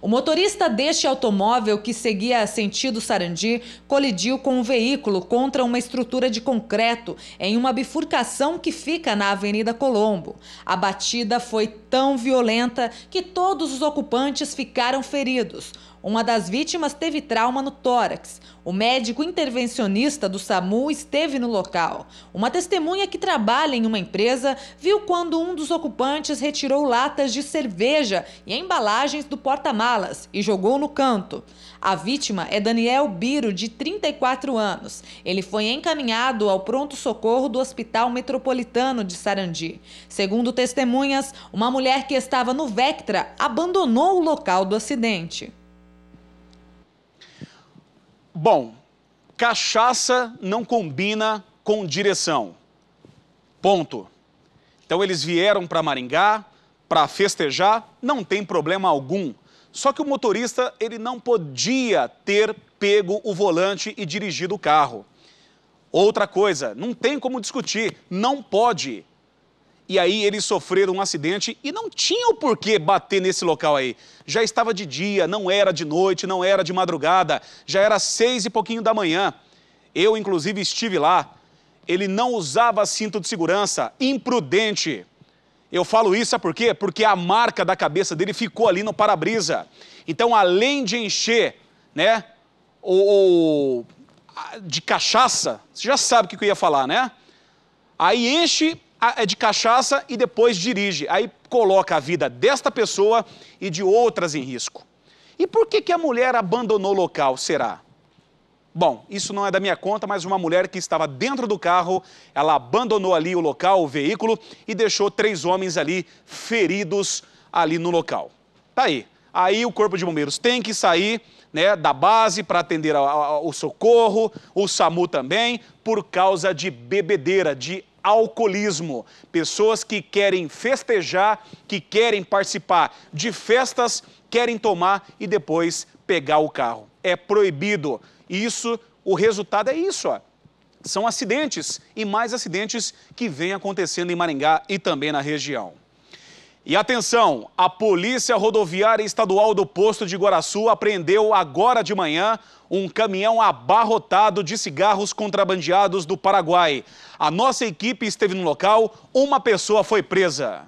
O motorista deste automóvel, que seguia sentido Sarandi, colidiu com um veículo contra uma estrutura de concreto em uma bifurcação que fica na Avenida Colombo. A batida foi tão violenta que todos os ocupantes ficaram feridos. Uma das vítimas teve trauma no tórax. O médico intervencionista do SAMU esteve no local. Uma testemunha que trabalha em uma empresa viu quando um dos ocupantes retirou latas de cerveja e embalagens do porta-malas e jogou no canto. A vítima é Daniel Biro, de 34 anos. Ele foi encaminhado ao pronto-socorro do Hospital Metropolitano de Sarandi. Segundo testemunhas, uma mulher que estava no Vectra abandonou o local do acidente. Bom, cachaça não combina com direção. Ponto. Então eles vieram para Maringá para festejar, não tem problema algum. Só que o motorista ele não podia ter pego o volante e dirigido o carro. Outra coisa, não tem como discutir, não pode. E aí eles sofreram um acidente e não tinham por que bater nesse local aí. Já estava de dia, não era de noite, não era de madrugada, já era seis e pouquinho da manhã. Eu, inclusive, estive lá. Ele não usava cinto de segurança, imprudente. Eu falo isso, sabe por quê? Porque a marca da cabeça dele ficou ali no para-brisa. Então, além de encher, né, ou de cachaça, você já sabe o que eu ia falar, né? Aí enche é de cachaça e depois dirige. Aí coloca a vida desta pessoa e de outras em risco. E por que, que a mulher abandonou o local, será? Bom, isso não é da minha conta, mas uma mulher que estava dentro do carro, ela abandonou ali o local, o veículo, e deixou três homens ali feridos ali no local. Tá aí. Aí o corpo de bombeiros tem que sair né, da base para atender ao socorro, o SAMU também, por causa de bebedeira, de alcoolismo. Pessoas que querem festejar, que querem participar de festas, querem tomar e depois pegar o carro. É proibido. Isso, o resultado é isso, ó. São acidentes e mais acidentes que vêm acontecendo em Maringá e também na região. E atenção, a Polícia Rodoviária Estadual do Posto de Guaraçu apreendeu agora de manhã um caminhão abarrotado de cigarros contrabandeados do Paraguai. A nossa equipe esteve no local, uma pessoa foi presa.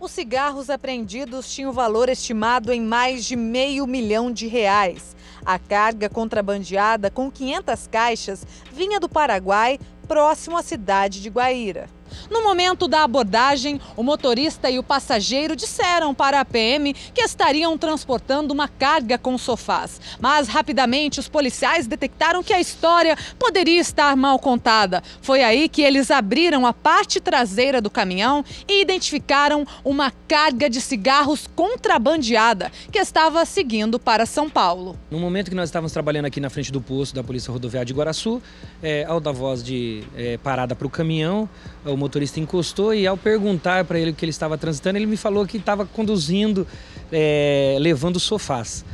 Os cigarros apreendidos tinham valor estimado em mais de meio milhão de reais. A carga contrabandeada com 500 caixas vinha do Paraguai, próximo à cidade de Guaíra. No momento da abordagem, o motorista e o passageiro disseram para a PM que estariam transportando uma carga com sofás. Mas rapidamente os policiais detectaram que a história poderia estar mal contada. Foi aí que eles abriram a parte traseira do caminhão e identificaram uma carga de cigarros contrabandeada que estava seguindo para São Paulo. No momento que nós estávamos trabalhando aqui na frente do posto da Polícia Rodoviária de Guaraçu, é, ao dar voz de é, parada para o caminhão, o motorista encostou e ao perguntar para ele o que ele estava transitando, ele me falou que estava conduzindo, é, levando sofás.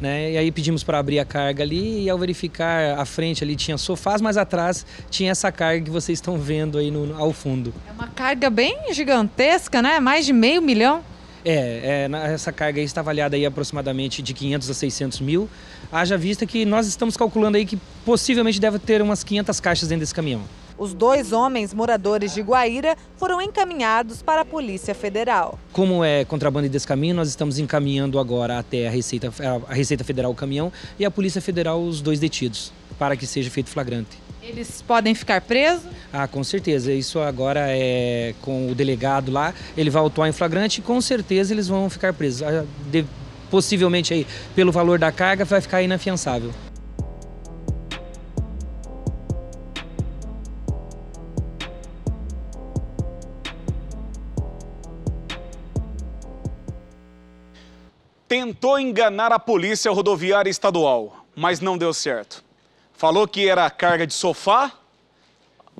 Né? E aí pedimos para abrir a carga ali e ao verificar a frente ali tinha sofás, mas atrás tinha essa carga que vocês estão vendo aí no, ao fundo. É uma carga bem gigantesca, né? Mais de meio milhão. É, é, essa carga aí está avaliada aí aproximadamente de 500 a 600 mil. Haja vista que nós estamos calculando aí que possivelmente deve ter umas 500 caixas dentro desse caminhão. Os dois homens moradores de Guaíra foram encaminhados para a Polícia Federal. Como é contrabando e descaminho, nós estamos encaminhando agora até a Receita, a Receita Federal o caminhão e a Polícia Federal os dois detidos, para que seja feito flagrante. Eles podem ficar presos? Ah, com certeza. Isso agora é com o delegado lá. Ele vai autuar em flagrante e com certeza eles vão ficar presos. Ah, possivelmente aí, pelo valor da carga, vai ficar inafiançável. tentou enganar a Polícia Rodoviária Estadual, mas não deu certo. Falou que era carga de sofá,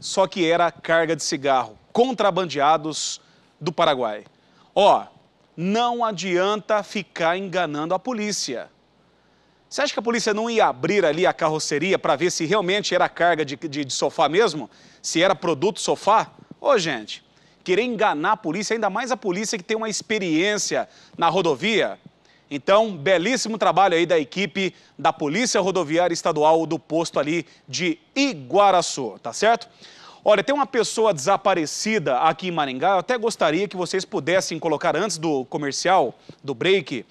só que era carga de cigarro, contrabandeados do Paraguai. Ó, não adianta ficar enganando a polícia. Você acha que a polícia não ia abrir ali a carroceria para ver se realmente era carga de, de, de, sofá mesmo? Se era produto sofá? Ô, gente, querer enganar a polícia, ainda mais a polícia que tem uma experiência na rodovia, então, belíssimo trabalho aí da equipe da Polícia Rodoviária Estadual do posto ali de Iguaraçu, tá certo? Olha, tem uma pessoa desaparecida aqui em Maringá. Eu até gostaria que vocês pudessem colocar antes do comercial, do break.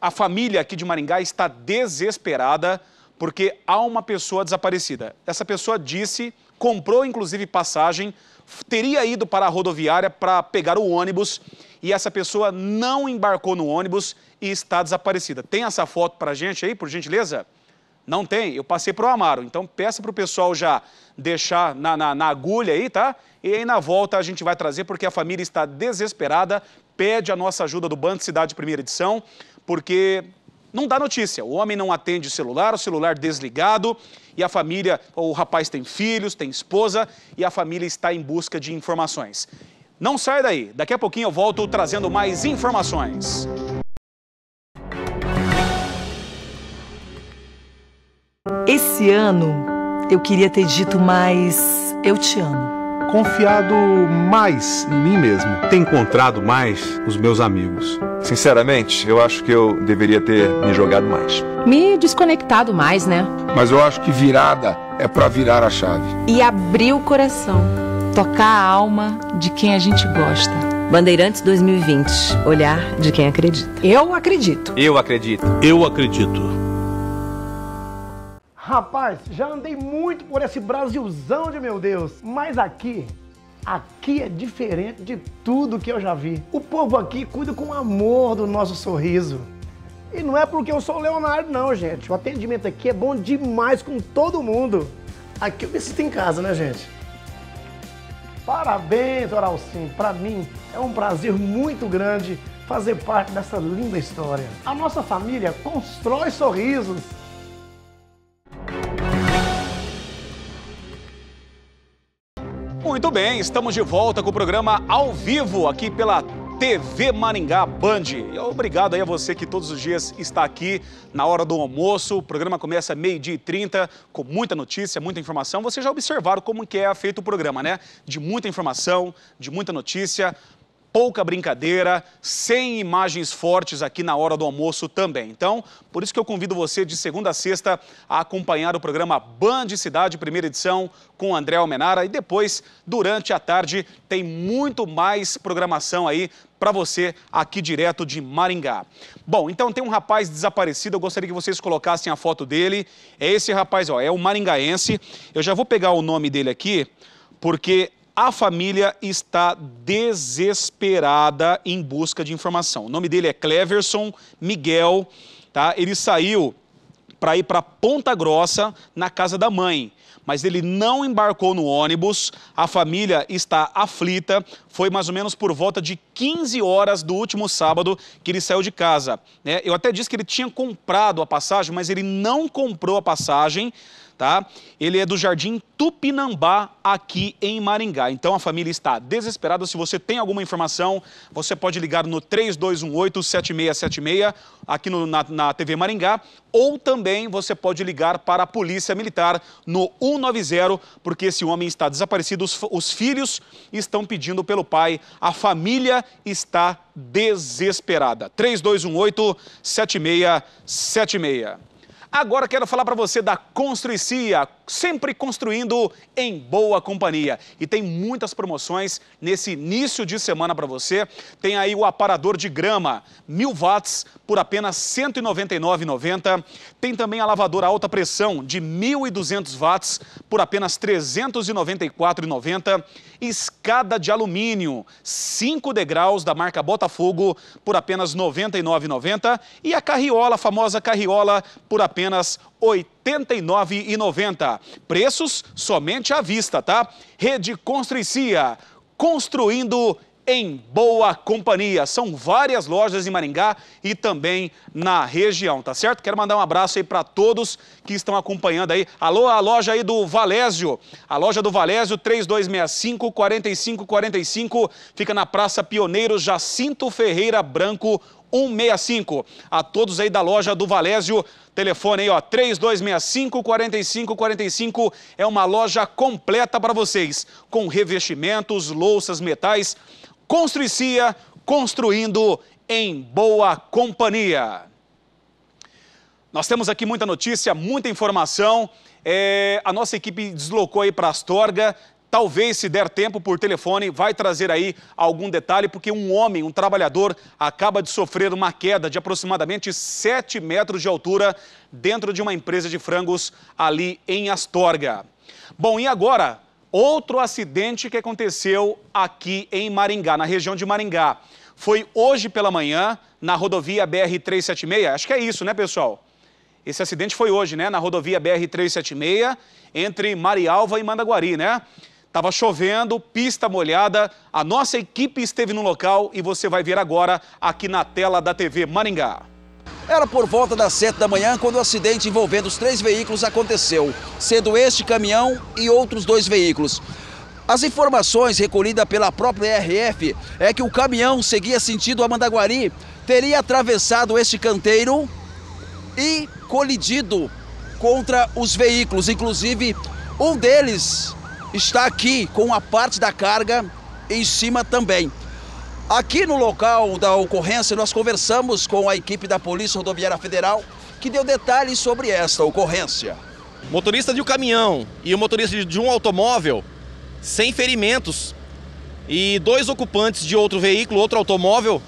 A família aqui de Maringá está desesperada porque há uma pessoa desaparecida. Essa pessoa disse comprou inclusive passagem, teria ido para a rodoviária para pegar o ônibus e essa pessoa não embarcou no ônibus e está desaparecida. Tem essa foto para a gente aí, por gentileza? Não tem? Eu passei para o Amaro. Então peça para o pessoal já deixar na, na, na, agulha aí, tá? E aí na volta a gente vai trazer, porque a família está desesperada, pede a nossa ajuda do Banco Cidade Primeira Edição, porque não dá notícia. O homem não atende o celular, o celular desligado, e a família, o rapaz tem filhos, tem esposa, e a família está em busca de informações. Não sai daí, daqui a pouquinho eu volto trazendo mais informações. Esse ano eu queria ter dito mais eu te amo confiado mais em mim mesmo, tenho encontrado mais os meus amigos. Sinceramente, eu acho que eu deveria ter me jogado mais. Me desconectado mais, né? Mas eu acho que virada é para virar a chave. E abrir o coração, tocar a alma de quem a gente gosta. Bandeirantes 2020, olhar de quem acredita. Eu acredito. Eu acredito. Eu acredito. Rapaz, já andei muito por esse Brasilzão de meu Deus, mas aqui aqui é diferente de tudo que eu já vi. O povo aqui cuida com amor do nosso sorriso. E não é porque eu sou Leonardo, não, gente. O atendimento aqui é bom demais com todo mundo. Aqui eu me sinto em casa, né, gente? Parabéns, Oralcim. Para mim é um prazer muito grande fazer parte dessa linda história. A nossa família constrói sorrisos. Muito bem, estamos de volta com o programa ao vivo aqui pela TV Maringá Band. obrigado aí a você que todos os dias está aqui na hora do almoço. O programa começa meio-dia e 30, com muita notícia, muita informação. Vocês já observaram como que é feito o programa, né? De muita informação, de muita notícia, pouca brincadeira, sem imagens fortes aqui na hora do almoço também. Então, por isso que eu convido você de segunda a sexta a acompanhar o programa Band Cidade, primeira edição, com André Almenara. E depois, durante a tarde, tem muito mais programação aí para você aqui direto de Maringá. Bom, então tem um rapaz desaparecido, eu gostaria que vocês colocassem a foto dele. É esse rapaz, ó, é o maringaense. Eu já vou pegar o nome dele aqui, porque a família está desesperada em busca de informação. O nome dele é Cleverson Miguel, tá? Ele saiu para ir para Ponta Grossa, na casa da mãe. Mas ele não embarcou no ônibus, a família está aflita. Foi mais ou menos por volta de 15 horas do último sábado que ele saiu de casa. Né? Eu até disse que ele tinha comprado a passagem, mas ele não comprou a passagem tá? Ele é do Jardim Tupinambá, aqui em Maringá. Então a família está desesperada. Se você tem alguma informação, você pode ligar no 3218-7676, aqui no, na, na TV Maringá, ou também você pode ligar para a Polícia Militar no 190, porque esse homem está desaparecido. Os, os filhos estão pedindo pelo pai, a família está desesperada. 3218-7676. Agora quero falar para você da Construicia sempre construindo em boa companhia. E tem muitas promoções nesse início de semana para você. Tem aí o aparador de grama, mil watts, por apenas R$ 199,90. Tem também a lavadora alta pressão de 1.200 watts, por apenas R$ 394,90. Escada de alumínio, 5 degraus da marca Botafogo, por apenas R$ 99,90. E a carriola, a famosa carriola, por apenas R$ R$ 89,90. Preços somente à vista, tá? Rede Constricia, construindo em boa companhia. São várias lojas em Maringá e também na região, tá certo? Quero mandar um abraço aí para todos que estão acompanhando aí. Alô, a loja aí do Valésio. A loja do Valésio 3265 4545 fica na Praça Pioneiro Jacinto Ferreira Branco 165. A todos aí da loja do Valésio, telefone aí, ó, 3265-4545. É uma loja completa para vocês, com revestimentos, louças, metais. Construicia, construindo em boa companhia. Nós temos aqui muita notícia, muita informação. É, a nossa equipe deslocou aí para Astorga, talvez, se der tempo por telefone, vai trazer aí algum detalhe, porque um homem, um trabalhador, acaba de sofrer uma queda de aproximadamente 7 metros de altura dentro de uma empresa de frangos ali em Astorga. Bom, e agora, outro acidente que aconteceu aqui em Maringá, na região de Maringá. Foi hoje pela manhã, na rodovia BR-376, acho que é isso, né, pessoal? Esse acidente foi hoje, né, na rodovia BR-376, entre Marialva e Mandaguari, né? Estava chovendo, pista molhada. A nossa equipe esteve no local e você vai ver agora aqui na tela da TV Maringá. Era por volta das 7 da manhã quando o acidente envolvendo os três veículos aconteceu, sendo este caminhão e outros dois veículos. As informações recolhidas pela própria RF é que o caminhão seguia sentido a Mandaguari, teria atravessado este canteiro e colidido contra os veículos, inclusive um deles está aqui com a parte da carga em cima também. Aqui no local da ocorrência, nós conversamos com a equipe da Polícia Rodoviária Federal, que deu detalhes sobre esta ocorrência. Motorista de um caminhão e o motorista de um automóvel, sem ferimentos, e dois ocupantes de outro veículo, outro automóvel,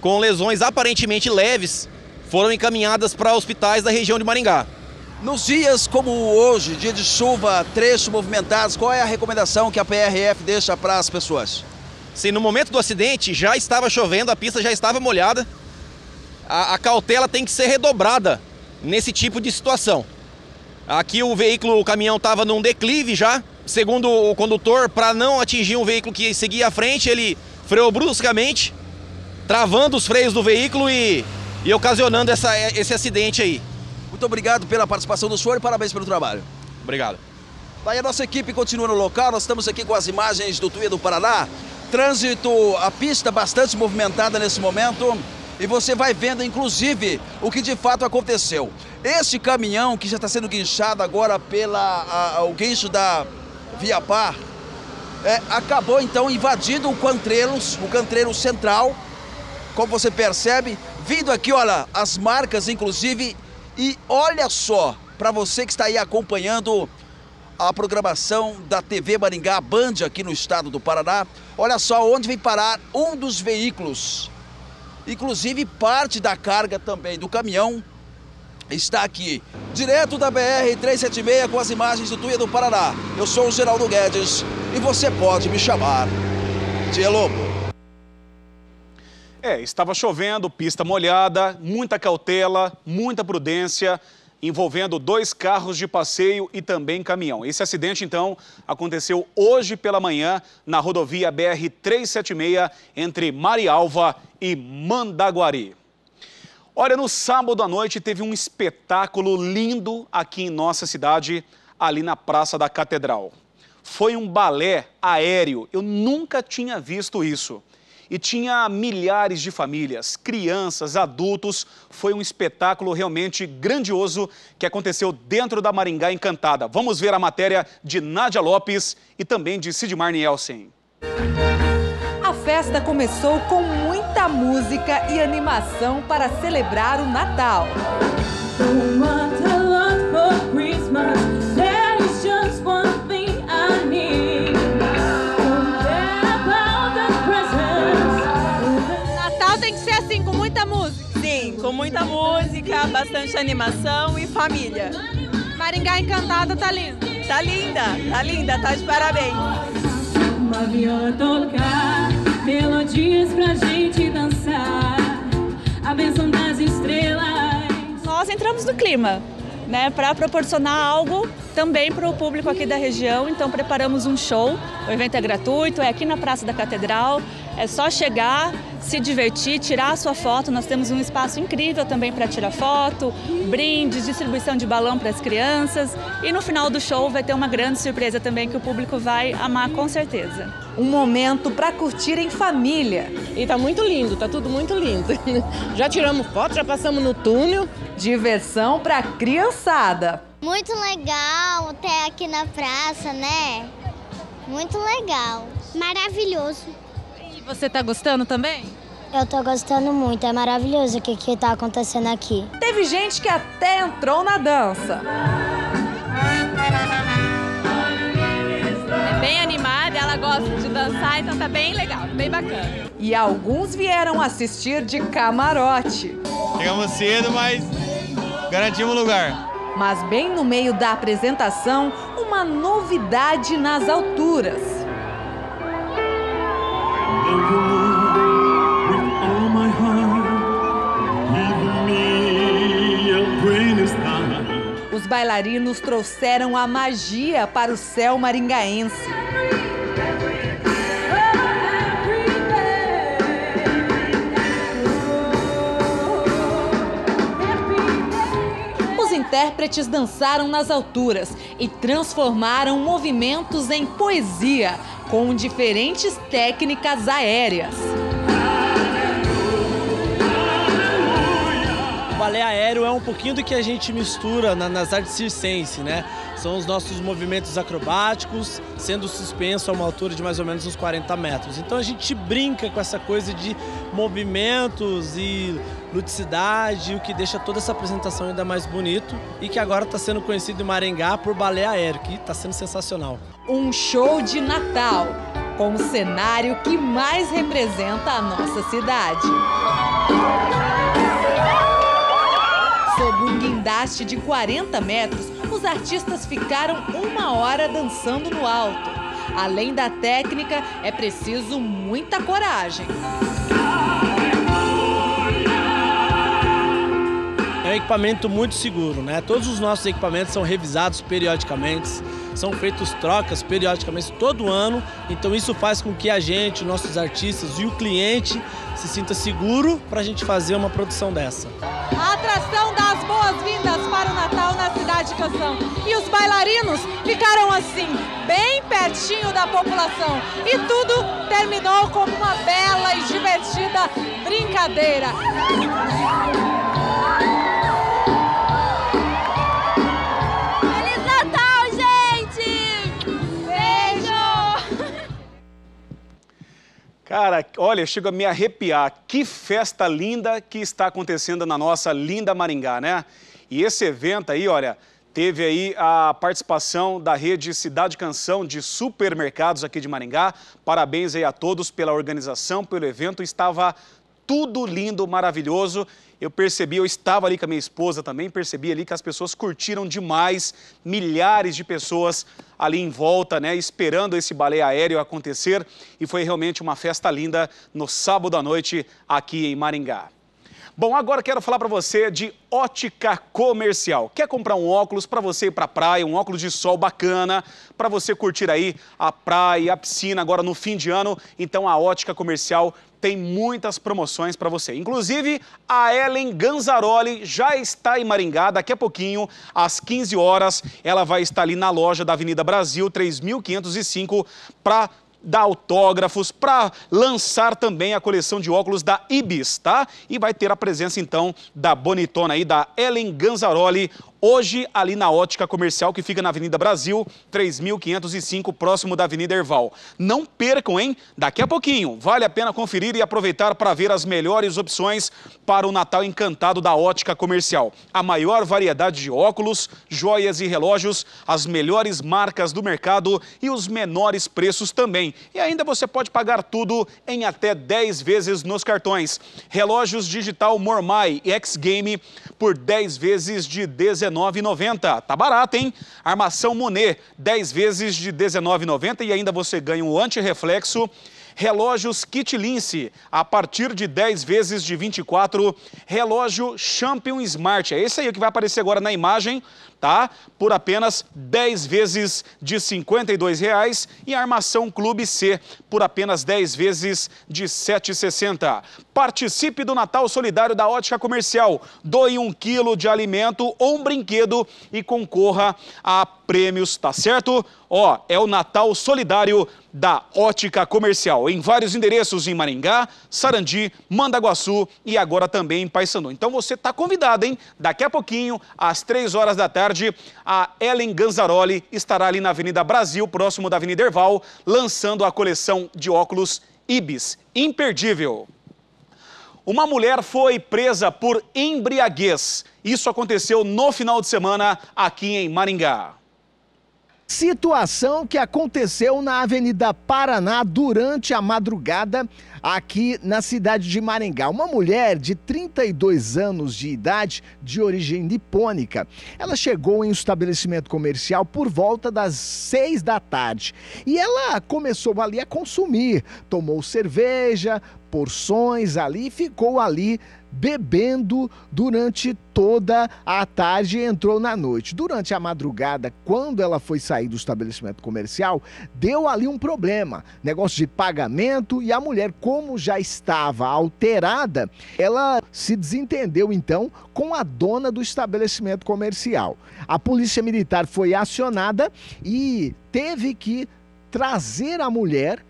com lesões aparentemente leves, foram encaminhadas para hospitais da região de Maringá. Nos dias como hoje, dia de chuva, trechos movimentados, qual é a recomendação que a PRF deixa para as pessoas? Sim, no momento do acidente já estava chovendo, a pista já estava molhada. A, a cautela tem que ser redobrada nesse tipo de situação. Aqui o veículo, o caminhão estava num declive já. Segundo o condutor, para não atingir um veículo que seguia à frente, ele freou bruscamente, travando os freios do veículo e, e ocasionando essa, esse acidente aí muito obrigado pela participação do senhor e parabéns pelo trabalho. Obrigado. Daí a nossa equipe continua no local, nós estamos aqui com as imagens do Tuia do Paraná. Trânsito, a pista bastante movimentada nesse momento e você vai vendo, inclusive, o que de fato aconteceu. Este caminhão que já está sendo guinchado agora pela a, o guincho da Via Par, é, acabou então invadindo o Cantreiros, o Cantreiro Central, como você percebe, vindo aqui, olha, as marcas, inclusive, e olha só, para você que está aí acompanhando a programação da TV Maringá Band aqui no estado do Paraná, olha só onde vem parar um dos veículos. Inclusive parte da carga também do caminhão está aqui, direto da BR 376 com as imagens do Tuia do Paraná. Eu sou o Geraldo Guedes e você pode me chamar de Lobo. É, estava chovendo, pista molhada, muita cautela, muita prudência, envolvendo dois carros de passeio e também caminhão. Esse acidente, então, aconteceu hoje pela manhã na rodovia BR-376, entre Marialva e Mandaguari. Olha, no sábado à noite teve um espetáculo lindo aqui em nossa cidade, ali na Praça da Catedral. Foi um balé aéreo, eu nunca tinha visto isso e tinha milhares de famílias, crianças, adultos. Foi um espetáculo realmente grandioso que aconteceu dentro da Maringá Encantada. Vamos ver a matéria de Nádia Lopes e também de Sidmar Nielsen. A festa começou com muita música e animação para celebrar o Natal. Uma bastante animação e família. Maringá Encantada tá linda. Tá linda, tá linda, tá de parabéns. Uma viola tocar, melodias pra gente dançar, a das estrelas. Nós entramos no clima, né, para proporcionar algo também para o público aqui da região. Então preparamos um show. O evento é gratuito, é aqui na Praça da Catedral. É só chegar, se divertir, tirar a sua foto. Nós temos um espaço incrível também para tirar foto, brindes, distribuição de balão para as crianças. E no final do show vai ter uma grande surpresa também que o público vai amar com certeza. Um momento para curtir em família. E tá muito lindo, tá tudo muito lindo. Já tiramos foto, já passamos no túnel. Diversão para criançada. Muito legal até aqui na praça, né? Muito legal. Maravilhoso. Você está gostando também? Eu tô gostando muito, é maravilhoso o que, que tá acontecendo aqui. Teve gente que até entrou na dança. É bem animada, ela gosta de dançar, então tá bem legal, bem bacana. E alguns vieram assistir de camarote. Chegamos cedo, mas garantimos lugar. Mas bem no meio da apresentação, uma novidade nas alturas. Os bailarinos trouxeram a magia para o céu maringaense. Os intérpretes dançaram nas alturas e transformaram movimentos em poesia, com diferentes técnicas aéreas. O balé aéreo é um pouquinho do que a gente mistura nas artes circense, né? São os nossos movimentos acrobáticos, sendo suspenso a uma altura de mais ou menos uns 40 metros. Então a gente brinca com essa coisa de movimentos e luticidade, o que deixa toda essa apresentação ainda mais bonito e que agora está sendo conhecido em Maringá por balé aéreo, que está sendo sensacional. Um show de Natal, com o cenário que mais representa a nossa cidade. Sob um guindaste de 40 metros, os artistas ficaram uma hora dançando no alto. Além da técnica, é preciso muita coragem. É um equipamento muito seguro, né? Todos os nossos equipamentos são revisados periodicamente, são feitas trocas periodicamente todo ano, então isso faz com que a gente, nossos artistas e o cliente se sinta seguro para a gente fazer uma produção dessa. A atração das boas-vindas para o Natal na cidade de Canção. E os bailarinos ficaram assim, bem pertinho da população. E tudo terminou como uma bela e divertida brincadeira. Cara, olha, chega chego a me arrepiar. Que festa linda que está acontecendo na nossa linda Maringá, né? E esse evento aí, olha, teve aí a participação da rede Cidade Canção de supermercados aqui de Maringá. Parabéns aí a todos pela organização, pelo evento. Estava tudo lindo, maravilhoso. Eu percebi, eu estava ali com a minha esposa também, percebi ali que as pessoas curtiram demais, milhares de pessoas ali em volta, né, esperando esse balé aéreo acontecer. E foi realmente uma festa linda no sábado à noite aqui em Maringá. Bom, agora quero falar para você de ótica comercial. Quer comprar um óculos para você ir para a praia, um óculos de sol bacana, para você curtir aí a praia, a piscina agora no fim de ano? Então a ótica comercial tem muitas promoções para você. Inclusive, a Ellen Ganzaroli já está em Maringá daqui a pouquinho, às 15 horas. Ela vai estar ali na loja da Avenida Brasil 3505 para dar autógrafos, para lançar também a coleção de óculos da Ibis, tá? E vai ter a presença então da bonitona aí, da Ellen Ganzaroli, hoje ali na Ótica Comercial, que fica na Avenida Brasil, 3505, próximo da Avenida Erval. Não percam, hein? Daqui a pouquinho, vale a pena conferir e aproveitar para ver as melhores opções para o Natal Encantado da Ótica Comercial. A maior variedade de óculos, joias e relógios, as melhores marcas do mercado e os menores preços também. E ainda você pode pagar tudo em até 10 vezes nos cartões. Relógios digital Mormai e X-Game por 10 vezes de R$19,90. Tá barato, hein? Armação Monet, 10 vezes de R$19,90 e ainda você ganha o um antirreflexo. Relógios Kit Lince, a partir de 10 vezes de 24. Relógio Champion Smart, é esse aí que vai aparecer agora na imagem tá? Por apenas 10 vezes de R$ 52,00 e a Armação Clube C por apenas 10 vezes de R$ 7,60. Participe do Natal Solidário da Ótica Comercial. Doe um quilo de alimento ou um brinquedo e concorra a prêmios, tá certo? Ó, é o Natal Solidário da Ótica Comercial, em vários endereços em Maringá, Sarandi, Mandaguaçu e agora também em Paissandu Então você tá convidado, hein? Daqui a pouquinho, às três horas da tarde, tarde, a Ellen Ganzaroli estará ali na Avenida Brasil, próximo da Avenida Erval, lançando a coleção de óculos Ibis. Imperdível! Uma mulher foi presa por embriaguez. Isso aconteceu no final de semana aqui em Maringá. Situação que aconteceu na Avenida Paraná durante a madrugada aqui na cidade de Maringá. Uma mulher de 32 anos de idade, de origem nipônica, ela chegou em um estabelecimento comercial por volta das 6 da tarde e ela começou ali a consumir, tomou cerveja, porções ali, e ficou ali bebendo durante toda a tarde e entrou na noite. Durante a madrugada, quando ela foi sair do estabelecimento comercial, deu ali um problema, negócio de pagamento e a mulher, como já estava alterada, ela se desentendeu então com a dona do estabelecimento comercial. A polícia militar foi acionada e teve que trazer a mulher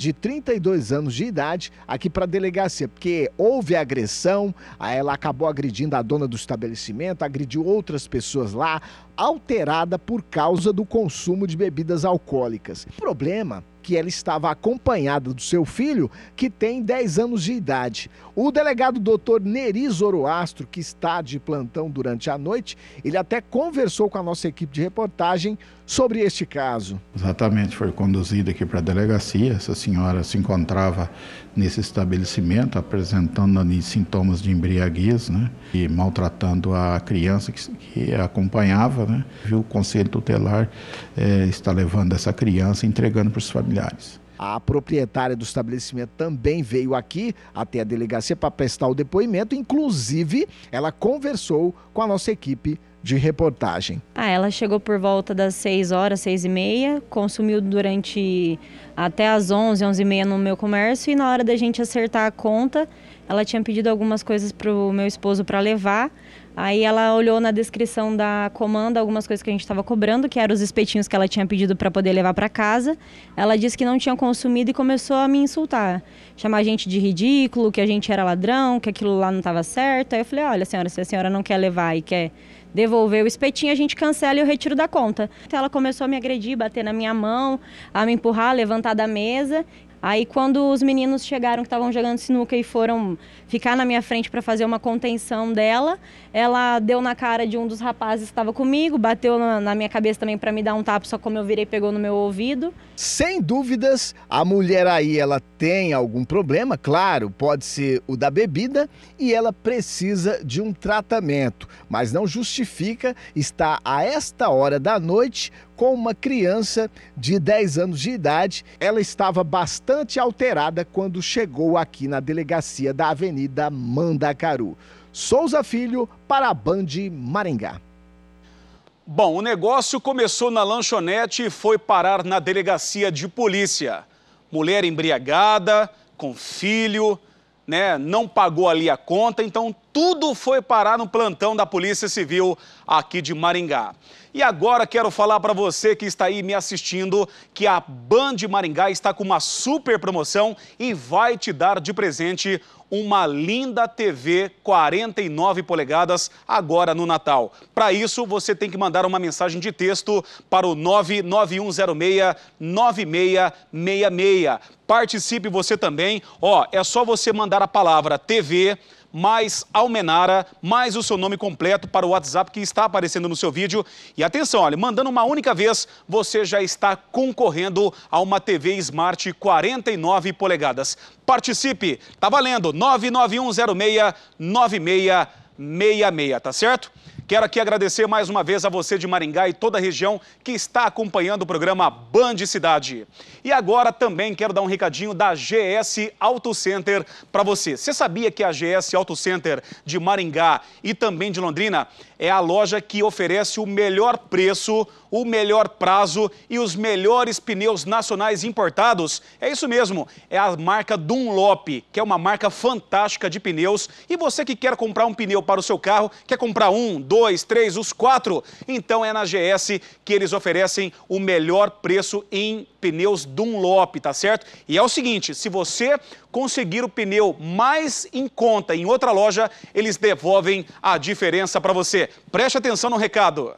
de 32 anos de idade aqui para a delegacia, porque houve agressão, ela acabou agredindo a dona do estabelecimento, agrediu outras pessoas lá, alterada por causa do consumo de bebidas alcoólicas. O problema é que ela estava acompanhada do seu filho, que tem 10 anos de idade. O delegado doutor Neri Zoroastro, que está de plantão durante a noite, ele até conversou com a nossa equipe de reportagem sobre este caso. Exatamente, foi conduzida aqui para a delegacia. Essa senhora se encontrava nesse estabelecimento apresentando ali sintomas de embriaguez, né? E maltratando a criança que, que a acompanhava, né? Viu o conselho tutelar eh, está levando essa criança e entregando para os familiares. A proprietária do estabelecimento também veio aqui até a delegacia para prestar o depoimento, inclusive ela conversou com a nossa equipe de reportagem. Ah, ela chegou por volta das 6 horas, 6 e meia, consumiu durante até as 11, 11 e meia no meu comércio e na hora da gente acertar a conta, ela tinha pedido algumas coisas para o meu esposo para levar, Aí ela olhou na descrição da comanda algumas coisas que a gente estava cobrando, que eram os espetinhos que ela tinha pedido para poder levar para casa. Ela disse que não tinha consumido e começou a me insultar, chamar a gente de ridículo, que a gente era ladrão, que aquilo lá não estava certo. Aí eu falei: "Olha, senhora, se a senhora não quer levar e quer devolver o espetinho, a gente cancela e eu retiro da conta". Então ela começou a me agredir, bater na minha mão, a me empurrar, levantar da mesa Aí quando os meninos chegaram que estavam jogando sinuca e foram ficar na minha frente para fazer uma contenção dela, ela deu na cara de um dos rapazes que estava comigo, bateu na, na, minha cabeça também para me dar um tapa, só como eu virei pegou no meu ouvido. Sem dúvidas, a mulher aí ela tem algum problema, claro, pode ser o da bebida e ela precisa de um tratamento, mas não justifica estar a esta hora da noite com uma criança de 10 anos de idade. Ela estava bastante alterada quando chegou aqui na delegacia da Avenida Mandacaru. Souza Filho para a Band Maringá. Bom, o negócio começou na lanchonete e foi parar na delegacia de polícia. Mulher embriagada, com filho, né, não pagou ali a conta, então tudo foi parar no plantão da Polícia Civil aqui de Maringá. E agora quero falar para você que está aí me assistindo que a Band Maringá está com uma super promoção e vai te dar de presente uma linda TV 49 polegadas agora no Natal. Para isso, você tem que mandar uma mensagem de texto para o 99106-9666. Participe você também. Ó, é só você mandar a palavra TV mais Almenara, mais o seu nome completo para o WhatsApp que está aparecendo no seu vídeo. E atenção, olha, mandando uma única vez, você já está concorrendo a uma TV Smart 49 polegadas. Participe, tá valendo, 99106 9666, tá certo? Quero aqui agradecer mais uma vez a você de Maringá e toda a região que está acompanhando o programa Band Cidade. E agora também quero dar um recadinho da GS Auto Center para você. Você sabia que a GS Auto Center de Maringá e também de Londrina é a loja que oferece o melhor preço, o melhor prazo e os melhores pneus nacionais importados. É isso mesmo, é a marca Dunlop, que é uma marca fantástica de pneus. E você que quer comprar um pneu para o seu carro, quer comprar um, dois, três, os quatro, então é na GS que eles oferecem o melhor preço em pneus Dunlop, tá certo? E é o seguinte, se você conseguir o pneu mais em conta em outra loja, eles devolvem a diferença para você preste atenção no recado.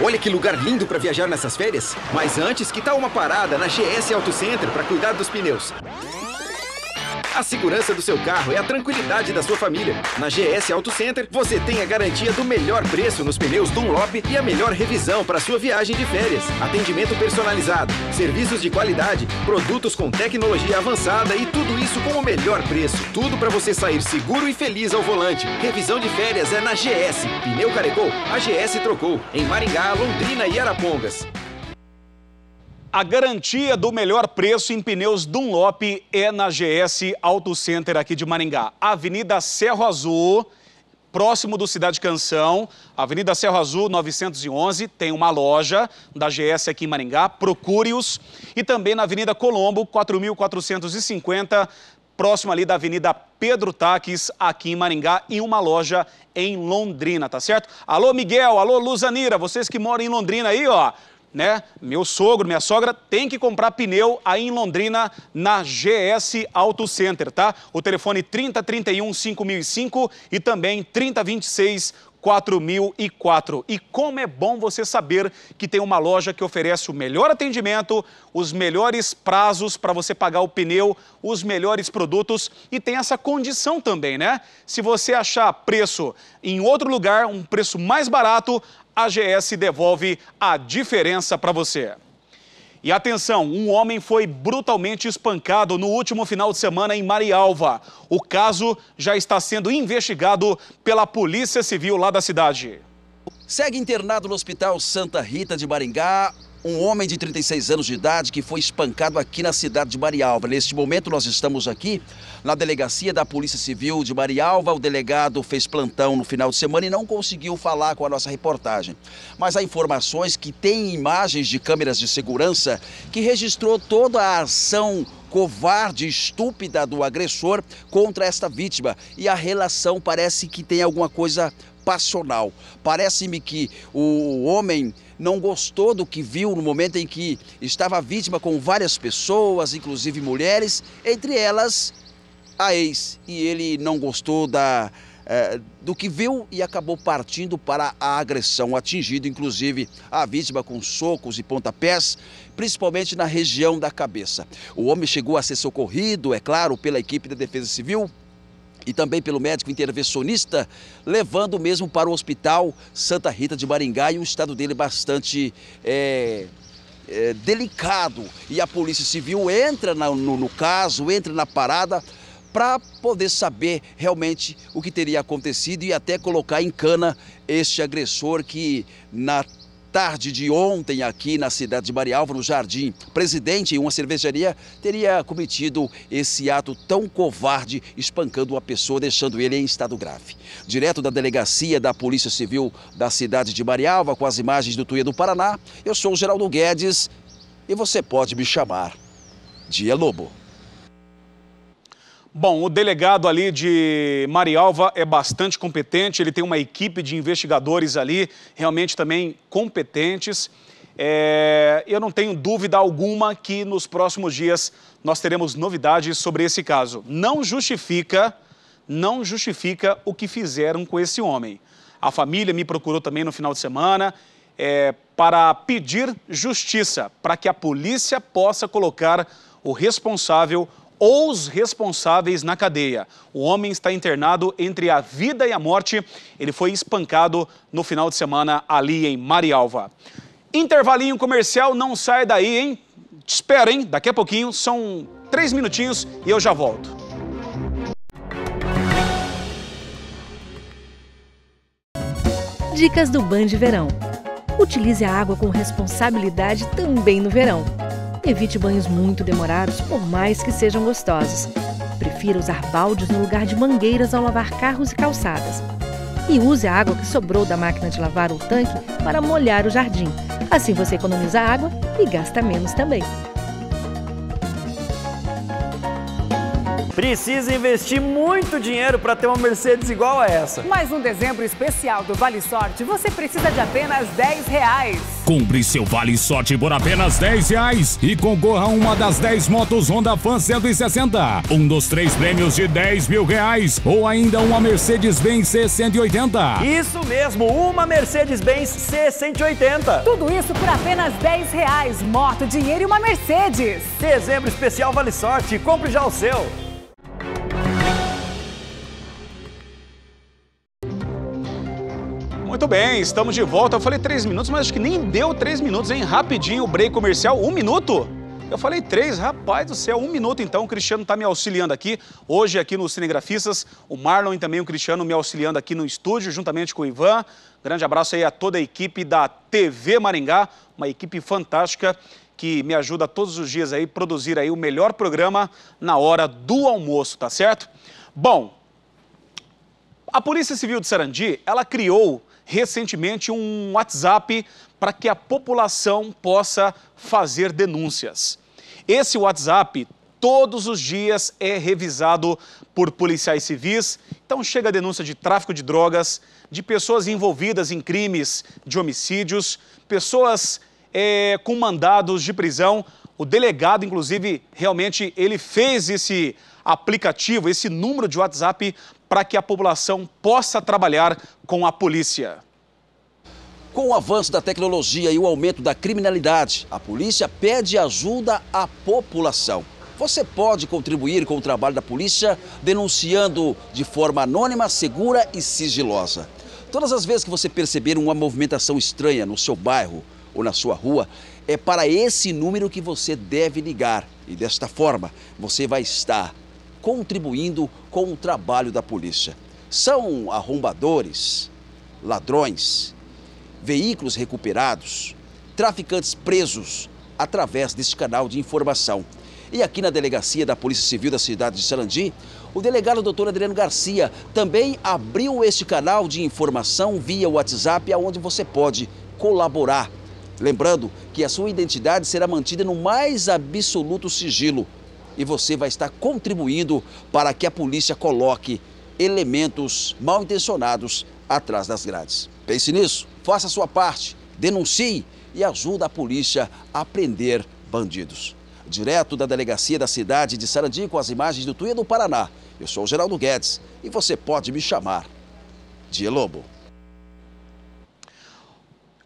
Olha que lugar lindo para viajar nessas férias. Mas antes, que tal uma parada na GS Auto Center para cuidar dos pneus? A segurança do seu carro é a tranquilidade da sua família. Na GS Auto Center, você tem a garantia do melhor preço nos pneus Dunlop e a melhor revisão para sua viagem de férias. Atendimento personalizado, serviços de qualidade, produtos com tecnologia avançada e tudo isso com o melhor preço. Tudo para você sair seguro e feliz ao volante. Revisão de férias é na GS. Pneu carecou, a GS trocou. Em Maringá, Londrina e Arapongas. A garantia do melhor preço em pneus Dunlop é na GS Auto Center aqui de Maringá. Avenida Serro Azul, próximo do Cidade Canção, Avenida Serro Azul 911, tem uma loja da GS aqui em Maringá, procure-os. E também na Avenida Colombo 4450, próximo ali da Avenida Pedro Taques, aqui em Maringá, e uma loja em Londrina, tá certo? Alô Miguel, alô Luzanira, vocês que moram em Londrina aí, ó né? Meu sogro, minha sogra tem que comprar pneu aí em Londrina na GS Auto Center, tá? O telefone 3031 5005 e também 3026 4004. E como é bom você saber que tem uma loja que oferece o melhor atendimento, os melhores prazos para você pagar o pneu, os melhores produtos e tem essa condição também, né? Se você achar preço em outro lugar, um preço mais barato, a devolve a diferença para você. E atenção, um homem foi brutalmente espancado no último final de semana em Marialva. O caso já está sendo investigado pela Polícia Civil lá da cidade. Segue internado no Hospital Santa Rita de Maringá um homem de 36 anos de idade que foi espancado aqui na cidade de Marialva. Neste momento nós estamos aqui na delegacia da Polícia Civil de Marialva. O delegado fez plantão no final de semana e não conseguiu falar com a nossa reportagem. Mas há informações que tem imagens de câmeras de segurança que registrou toda a ação covarde, estúpida do agressor contra esta vítima. E a relação parece que tem alguma coisa passional. Parece-me que o homem não gostou do que viu no momento em que estava vítima com várias pessoas, inclusive mulheres, entre elas a ex. E ele não gostou da, é, do que viu e acabou partindo para a agressão, atingindo inclusive a vítima com socos e pontapés, principalmente na região da cabeça. O homem chegou a ser socorrido, é claro, pela equipe da Defesa Civil, e também pelo médico intervencionista, levando mesmo para o Hospital Santa Rita de Maringá e o estado dele bastante é, é, delicado. E a Polícia Civil entra na, no, no caso, entra na parada para poder saber realmente o que teria acontecido e até colocar em cana este agressor que na tarde de ontem aqui na cidade de Marialva, no Jardim. Presidente em uma cervejaria teria cometido esse ato tão covarde, espancando uma pessoa, deixando ele em estado grave. Direto da delegacia da Polícia Civil da cidade de Marialva, com as imagens do Tuia do Paraná, eu sou o Geraldo Guedes e você pode me chamar de Lobo. Bom, o delegado ali de Marialva é bastante competente, ele tem uma equipe de investigadores ali, realmente também competentes. É, eu não tenho dúvida alguma que nos próximos dias nós teremos novidades sobre esse caso. Não justifica, não justifica o que fizeram com esse homem. A família me procurou também no final de semana é, para pedir justiça, para que a polícia possa colocar o responsável ou os responsáveis na cadeia. O homem está internado entre a vida e a morte. Ele foi espancado no final de semana ali em Marialva. Intervalinho comercial, não sai daí, hein? Te espera, hein? Daqui a pouquinho, são três minutinhos e eu já volto. Dicas do Ban de Verão. Utilize a água com responsabilidade também no verão. Evite banhos muito demorados, por mais que sejam gostosos. Prefira usar baldes no lugar de mangueiras ao lavar carros e calçadas. E use a água que sobrou da máquina de lavar ou tanque para molhar o jardim. Assim você economiza água e gasta menos também. Precisa investir muito dinheiro para ter uma Mercedes igual a essa. Mas um dezembro especial do Vale Sorte, você precisa de apenas 10 reais. Cumpre seu Vale Sorte por apenas 10 reais e concorra a uma das 10 motos Honda Fan 160, um dos três prêmios de 10 mil reais ou ainda uma Mercedes-Benz C180. Isso mesmo, uma Mercedes-Benz C180. Tudo isso por apenas 10 reais, moto, dinheiro e uma Mercedes. Dezembro especial Vale Sorte, compre já o seu. Muito bem, estamos de volta. Eu falei três minutos, mas acho que nem deu três minutos, hein? Rapidinho, o break comercial, um minuto? Eu falei três, rapaz do céu, um minuto então. O Cristiano está me auxiliando aqui, hoje aqui nos Cinegrafistas. O Marlon e também o Cristiano me auxiliando aqui no estúdio, juntamente com o Ivan. Grande abraço aí a toda a equipe da TV Maringá, uma equipe fantástica que me ajuda todos os dias aí produzir aí o melhor programa na hora do almoço, tá certo? Bom, a Polícia Civil de Sarandi, ela criou recentemente um WhatsApp para que a população possa fazer denúncias. Esse WhatsApp todos os dias é revisado por policiais civis. Então chega a denúncia de tráfico de drogas, de pessoas envolvidas em crimes de homicídios, pessoas é, com mandados de prisão. O delegado, inclusive, realmente ele fez esse aplicativo, esse número de WhatsApp para que a população possa trabalhar com a polícia. Com o avanço da tecnologia e o aumento da criminalidade, a polícia pede ajuda à população. Você pode contribuir com o trabalho da polícia denunciando de forma anônima, segura e sigilosa. Todas as vezes que você perceber uma movimentação estranha no seu bairro ou na sua rua, é para esse número que você deve ligar. E desta forma, você vai estar contribuindo com o trabalho da polícia. São arrombadores, ladrões, veículos recuperados, traficantes presos através deste canal de informação. E aqui na delegacia da Polícia Civil da cidade de Sarandi, o delegado doutor Adriano Garcia também abriu este canal de informação via WhatsApp, aonde você pode colaborar. Lembrando que a sua identidade será mantida no mais absoluto sigilo e você vai estar contribuindo para que a polícia coloque elementos mal intencionados atrás das grades. Pense nisso, faça a sua parte, denuncie e ajude a polícia a prender bandidos. Direto da delegacia da cidade de Sarandi com as imagens do Tuia do Paraná. Eu sou o Geraldo Guedes e você pode me chamar de Lobo.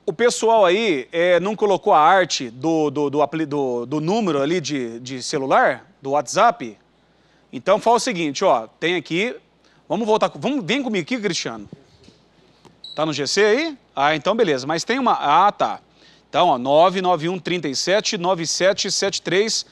O pessoal aí é, não colocou a arte do, do, do, do número ali de, de celular? do WhatsApp. Então fala o seguinte, ó, tem aqui, vamos voltar, vamos, vem comigo aqui, Cristiano. Tá no GC aí? Ah, então beleza, mas tem uma, ah, tá. Então, ó, 991 37 9773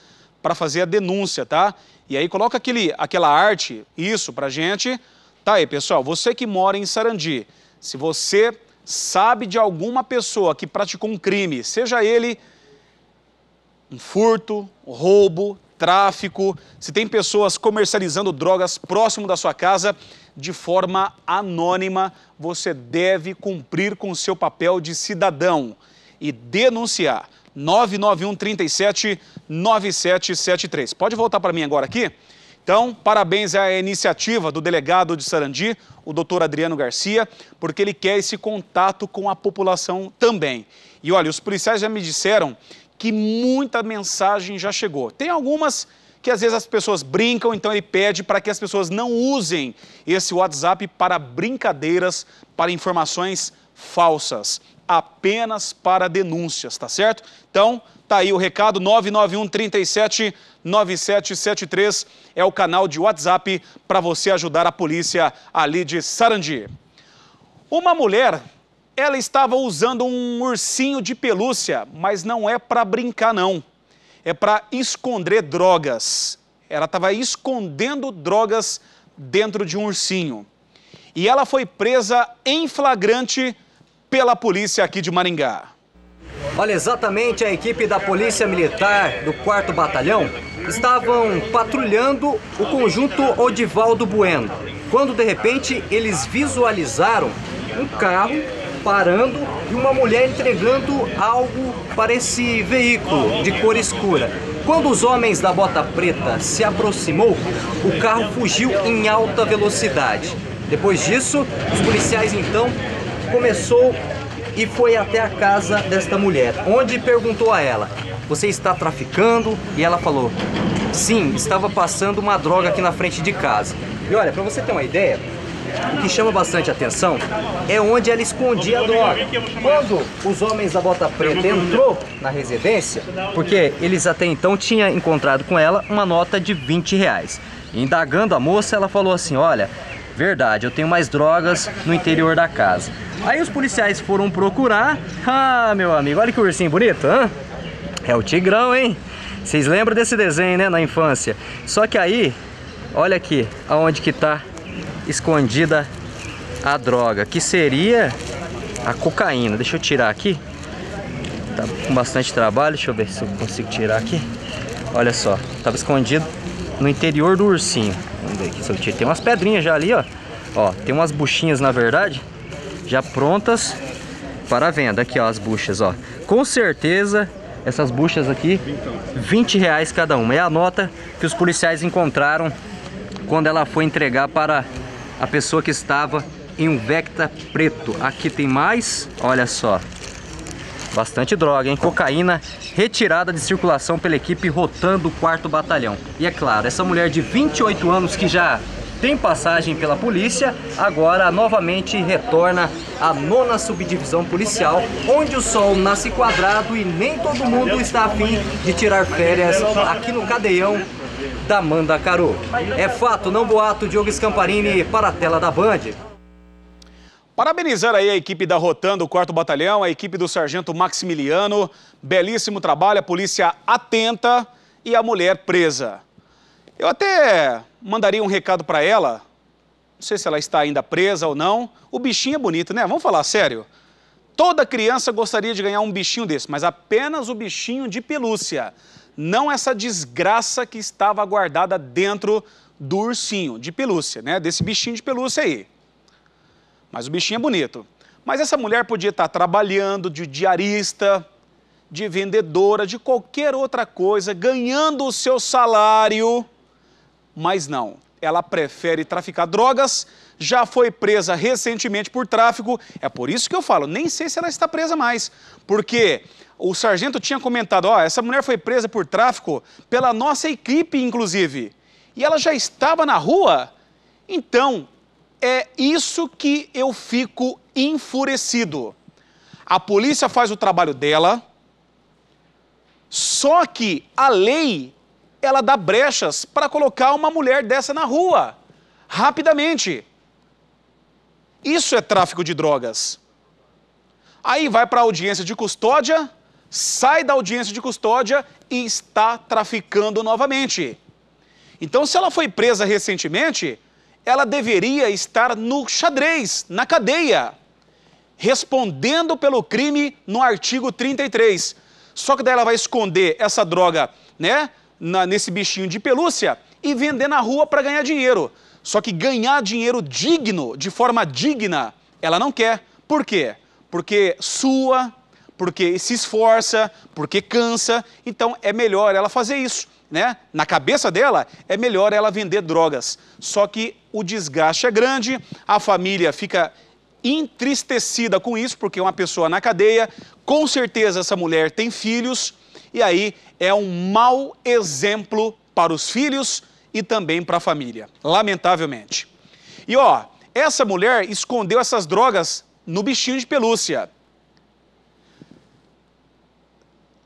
para fazer a denúncia, tá? E aí coloca aquele, aquela arte, isso, pra gente. Tá aí, pessoal, você que mora em Sarandi, se você sabe de alguma pessoa que praticou um crime, seja ele um furto, um roubo, tráfico, se tem pessoas comercializando drogas próximo da sua casa, de forma anônima, você deve cumprir com seu papel de cidadão e denunciar. 991 37 9773. Pode voltar para mim agora aqui? Então, parabéns à iniciativa do delegado de Sarandi, o doutor Adriano Garcia, porque ele quer esse contato com a população também. E olha, os policiais já me disseram que muita mensagem já chegou. Tem algumas que às vezes as pessoas brincam, então ele pede para que as pessoas não usem esse WhatsApp para brincadeiras, para informações falsas, apenas para denúncias, tá certo? Então, tá aí o recado 991 é o canal de WhatsApp para você ajudar a polícia ali de Sarandi. Uma mulher ela estava usando um ursinho de pelúcia, mas não é para brincar, não. É para esconder drogas. Ela estava escondendo drogas dentro de um ursinho. E ela foi presa em flagrante pela polícia aqui de Maringá. Olha, exatamente a equipe da Polícia Militar do 4 Batalhão estavam patrulhando o conjunto Odivaldo Bueno, quando de repente eles visualizaram um carro parando e uma mulher entregando algo para esse veículo de cor escura. Quando os homens da bota preta se aproximou, o carro fugiu em alta velocidade. Depois disso, os policiais então começou e foi até a casa desta mulher, onde perguntou a ela: "Você está traficando?" E ela falou: "Sim, estava passando uma droga aqui na frente de casa". E olha, para você ter uma ideia, o que chama bastante atenção é onde ela escondia a droga. Quando os homens da Bota Preta entrou na residência, porque eles até então tinham encontrado com ela uma nota de 20 reais. Indagando a moça, ela falou assim, olha, verdade, eu tenho mais drogas no interior da casa. Aí os policiais foram procurar, ah, meu amigo, olha que ursinho bonito, É o Tigrão, hein? Vocês lembram desse desenho, né, na infância? Só que aí, olha aqui, aonde que tá escondida a droga, que seria a cocaína. Deixa eu tirar aqui. Tá com bastante trabalho, deixa eu ver se eu consigo tirar aqui. Olha só, tava escondido no interior do ursinho. Vamos ver aqui se eu tiro. Tem umas pedrinhas já ali, ó. Ó, tem umas buchinhas, na verdade, já prontas para venda. Aqui, ó, as buchas, ó. Com certeza, essas buchas aqui, 20 reais cada uma. É a nota que os policiais encontraram quando ela foi entregar para a pessoa que estava em um Vecta preto. Aqui tem mais, olha só. Bastante droga, hein? Cocaína retirada de circulação pela equipe rotando o quarto batalhão. E é claro, essa mulher de 28 anos que já tem passagem pela polícia, agora novamente retorna à nona subdivisão policial, onde o sol nasce quadrado e nem todo mundo está afim de tirar férias aqui no cadeião da Mandacaru. É fato, não boato, Diogo Scamparini para a tela da Band. Parabenizar aí a equipe da Rotando, o 4 Batalhão, a equipe do Sargento Maximiliano. Belíssimo trabalho, a polícia atenta e a mulher presa. Eu até mandaria um recado para ela, não sei se ela está ainda presa ou não. O bichinho é bonito, né? Vamos falar sério. Toda criança gostaria de ganhar um bichinho desse, mas apenas o bichinho de pelúcia não essa desgraça que estava guardada dentro do ursinho de pelúcia, né? Desse bichinho de pelúcia aí. Mas o bichinho é bonito. Mas essa mulher podia estar trabalhando de diarista, de vendedora, de qualquer outra coisa, ganhando o seu salário, mas não. Ela prefere traficar drogas já foi presa recentemente por tráfico. É por isso que eu falo, nem sei se ela está presa mais. Porque o sargento tinha comentado: ó, oh, essa mulher foi presa por tráfico pela nossa equipe, inclusive. E ela já estava na rua. Então, é isso que eu fico enfurecido. A polícia faz o trabalho dela, só que a lei ela dá brechas para colocar uma mulher dessa na rua, rapidamente. Isso é tráfico de drogas. Aí vai para a audiência de custódia, sai da audiência de custódia e está traficando novamente. Então, se ela foi presa recentemente, ela deveria estar no xadrez, na cadeia, respondendo pelo crime no artigo 33. Só que daí ela vai esconder essa droga, né, na, nesse bichinho de pelúcia e vender na rua para ganhar dinheiro. Só que ganhar dinheiro digno, de forma digna, ela não quer. Por quê? Porque sua, porque se esforça, porque cansa. Então é melhor ela fazer isso. Né? Na cabeça dela, é melhor ela vender drogas. Só que o desgaste é grande, a família fica entristecida com isso, porque uma pessoa na cadeia, com certeza essa mulher tem filhos, e aí é um mau exemplo para os filhos, e também para a família, lamentavelmente. E ó, essa mulher escondeu essas drogas no bichinho de pelúcia.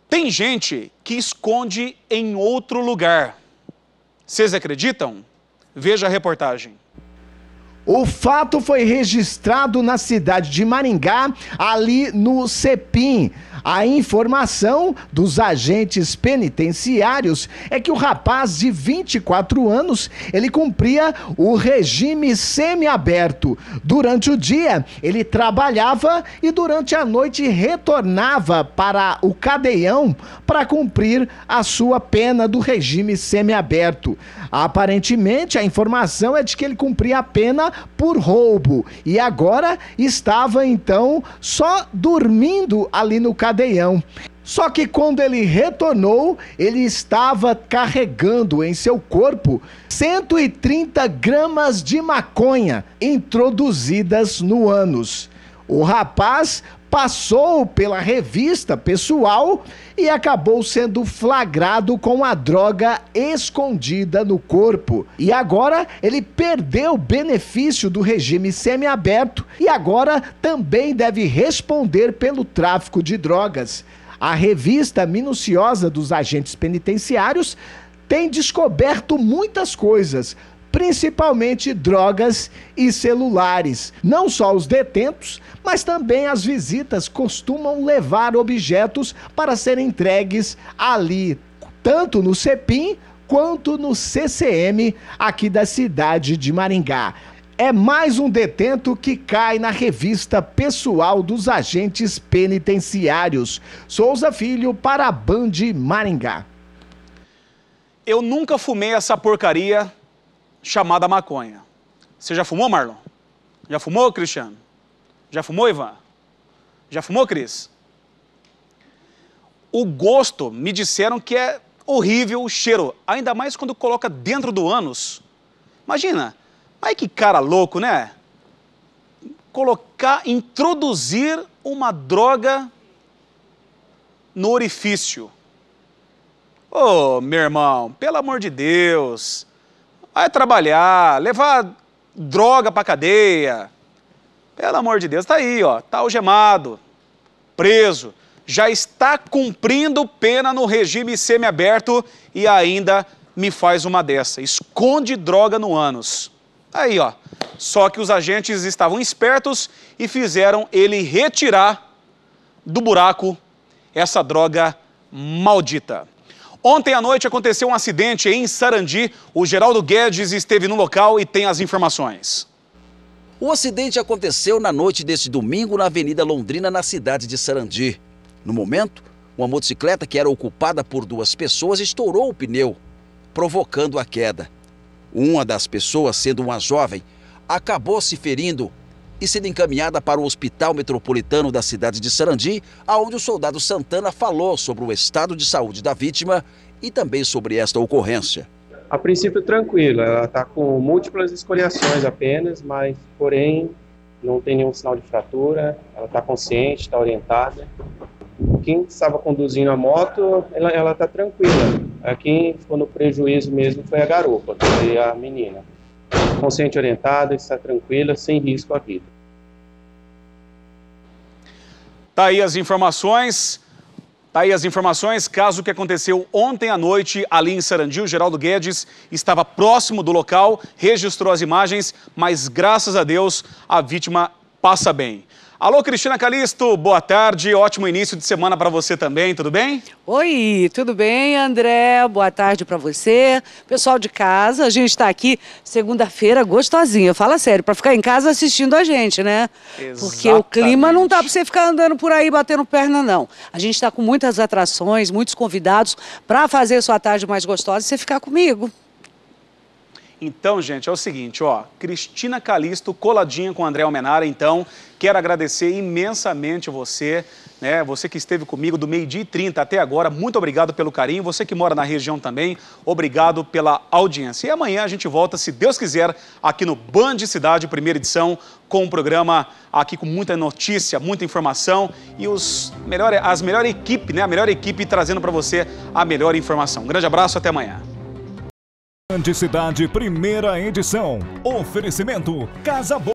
Tem gente que esconde em outro lugar. Vocês acreditam? Veja a reportagem. O fato foi registrado na cidade de Maringá, ali no Cepim. A informação dos agentes penitenciários é que o rapaz de 24 anos, ele cumpria o regime semiaberto. Durante o dia, ele trabalhava e durante a noite retornava para o cadeião para cumprir a sua pena do regime semiaberto. Aparentemente, a informação é de que ele cumpria a pena por roubo e agora estava então só dormindo ali no cadeião cadeião. Só que quando ele retornou, ele estava carregando em seu corpo 130 gramas de maconha introduzidas no ânus. O rapaz passou pela revista pessoal e acabou sendo flagrado com a droga escondida no corpo. E agora ele perdeu o benefício do regime semiaberto e agora também deve responder pelo tráfico de drogas. A revista minuciosa dos agentes penitenciários tem descoberto muitas coisas principalmente drogas e celulares. Não só os detentos, mas também as visitas costumam levar objetos para serem entregues ali, tanto no CEPIM quanto no CCM aqui da cidade de Maringá é mais um detento que cai na revista pessoal dos agentes penitenciários. Souza Filho para a Band Maringá. Eu nunca fumei essa porcaria, chamada maconha. Você já fumou, Marlon? Já fumou, Cristiano? Já fumou, Ivan? Já fumou, Cris? O gosto, me disseram que é horrível o cheiro, ainda mais quando coloca dentro do ânus. Imagina, mas que cara louco, né? Colocar, introduzir uma droga no orifício. Ô, oh, meu irmão, pelo amor de Deus. Vai trabalhar, levar droga para cadeia. Pelo amor de Deus, tá aí, ó, tá algemado, preso, já está cumprindo pena no regime semiaberto e ainda me faz uma dessa. Esconde droga no ânus. Aí, ó. Só que os agentes estavam espertos e fizeram ele retirar do buraco essa droga maldita. Ontem à noite aconteceu um acidente em Sarandi. O Geraldo Guedes esteve no local e tem as informações. O acidente aconteceu na noite deste domingo na Avenida Londrina, na cidade de Sarandi. No momento, uma motocicleta que era ocupada por duas pessoas estourou o pneu, provocando a queda. Uma das pessoas, sendo uma jovem, acabou se ferindo e sendo encaminhada para o Hospital Metropolitano da cidade de Sarandi, aonde o soldado Santana falou sobre o estado de saúde da vítima e também sobre esta ocorrência. A princípio tranquila, ela está com múltiplas escoriações apenas, mas porém não tem nenhum sinal de fratura, ela está consciente, está orientada. Quem estava conduzindo a moto, ela está tranquila. Quem ficou no prejuízo mesmo foi a garupa, que foi a menina consciente orientada, está tranquila, sem risco à vida. Tá aí as informações. Tá aí as informações. Caso que aconteceu ontem à noite ali em Sarandil, Geraldo Guedes estava próximo do local, registrou as imagens, mas graças a Deus a vítima passa bem. Alô, Cristina Calisto, boa tarde, ótimo início de semana para você também, tudo bem? Oi, tudo bem, André? Boa tarde para você. Pessoal de casa, a gente está aqui segunda-feira gostosinha, fala sério, para ficar em casa assistindo a gente, né? Exatamente. Porque o clima não dá para você ficar andando por aí batendo perna, não. A gente está com muitas atrações, muitos convidados para fazer sua tarde mais gostosa e você ficar comigo. Então, gente, é o seguinte, ó, Cristina Calisto coladinha com André Almenara, então, quero agradecer imensamente você, né, você que esteve comigo do meio-dia e 30 até agora, muito obrigado pelo carinho, você que mora na região também, obrigado pela audiência. E amanhã a gente volta, se Deus quiser, aqui no Band Cidade, primeira edição, com um programa aqui com muita notícia, muita informação e os as melhor equipe, né, a melhor equipe trazendo para você a melhor informação. Um grande abraço, até amanhã. Grande Cidade, primeira edição. Oferecimento Casa Boa.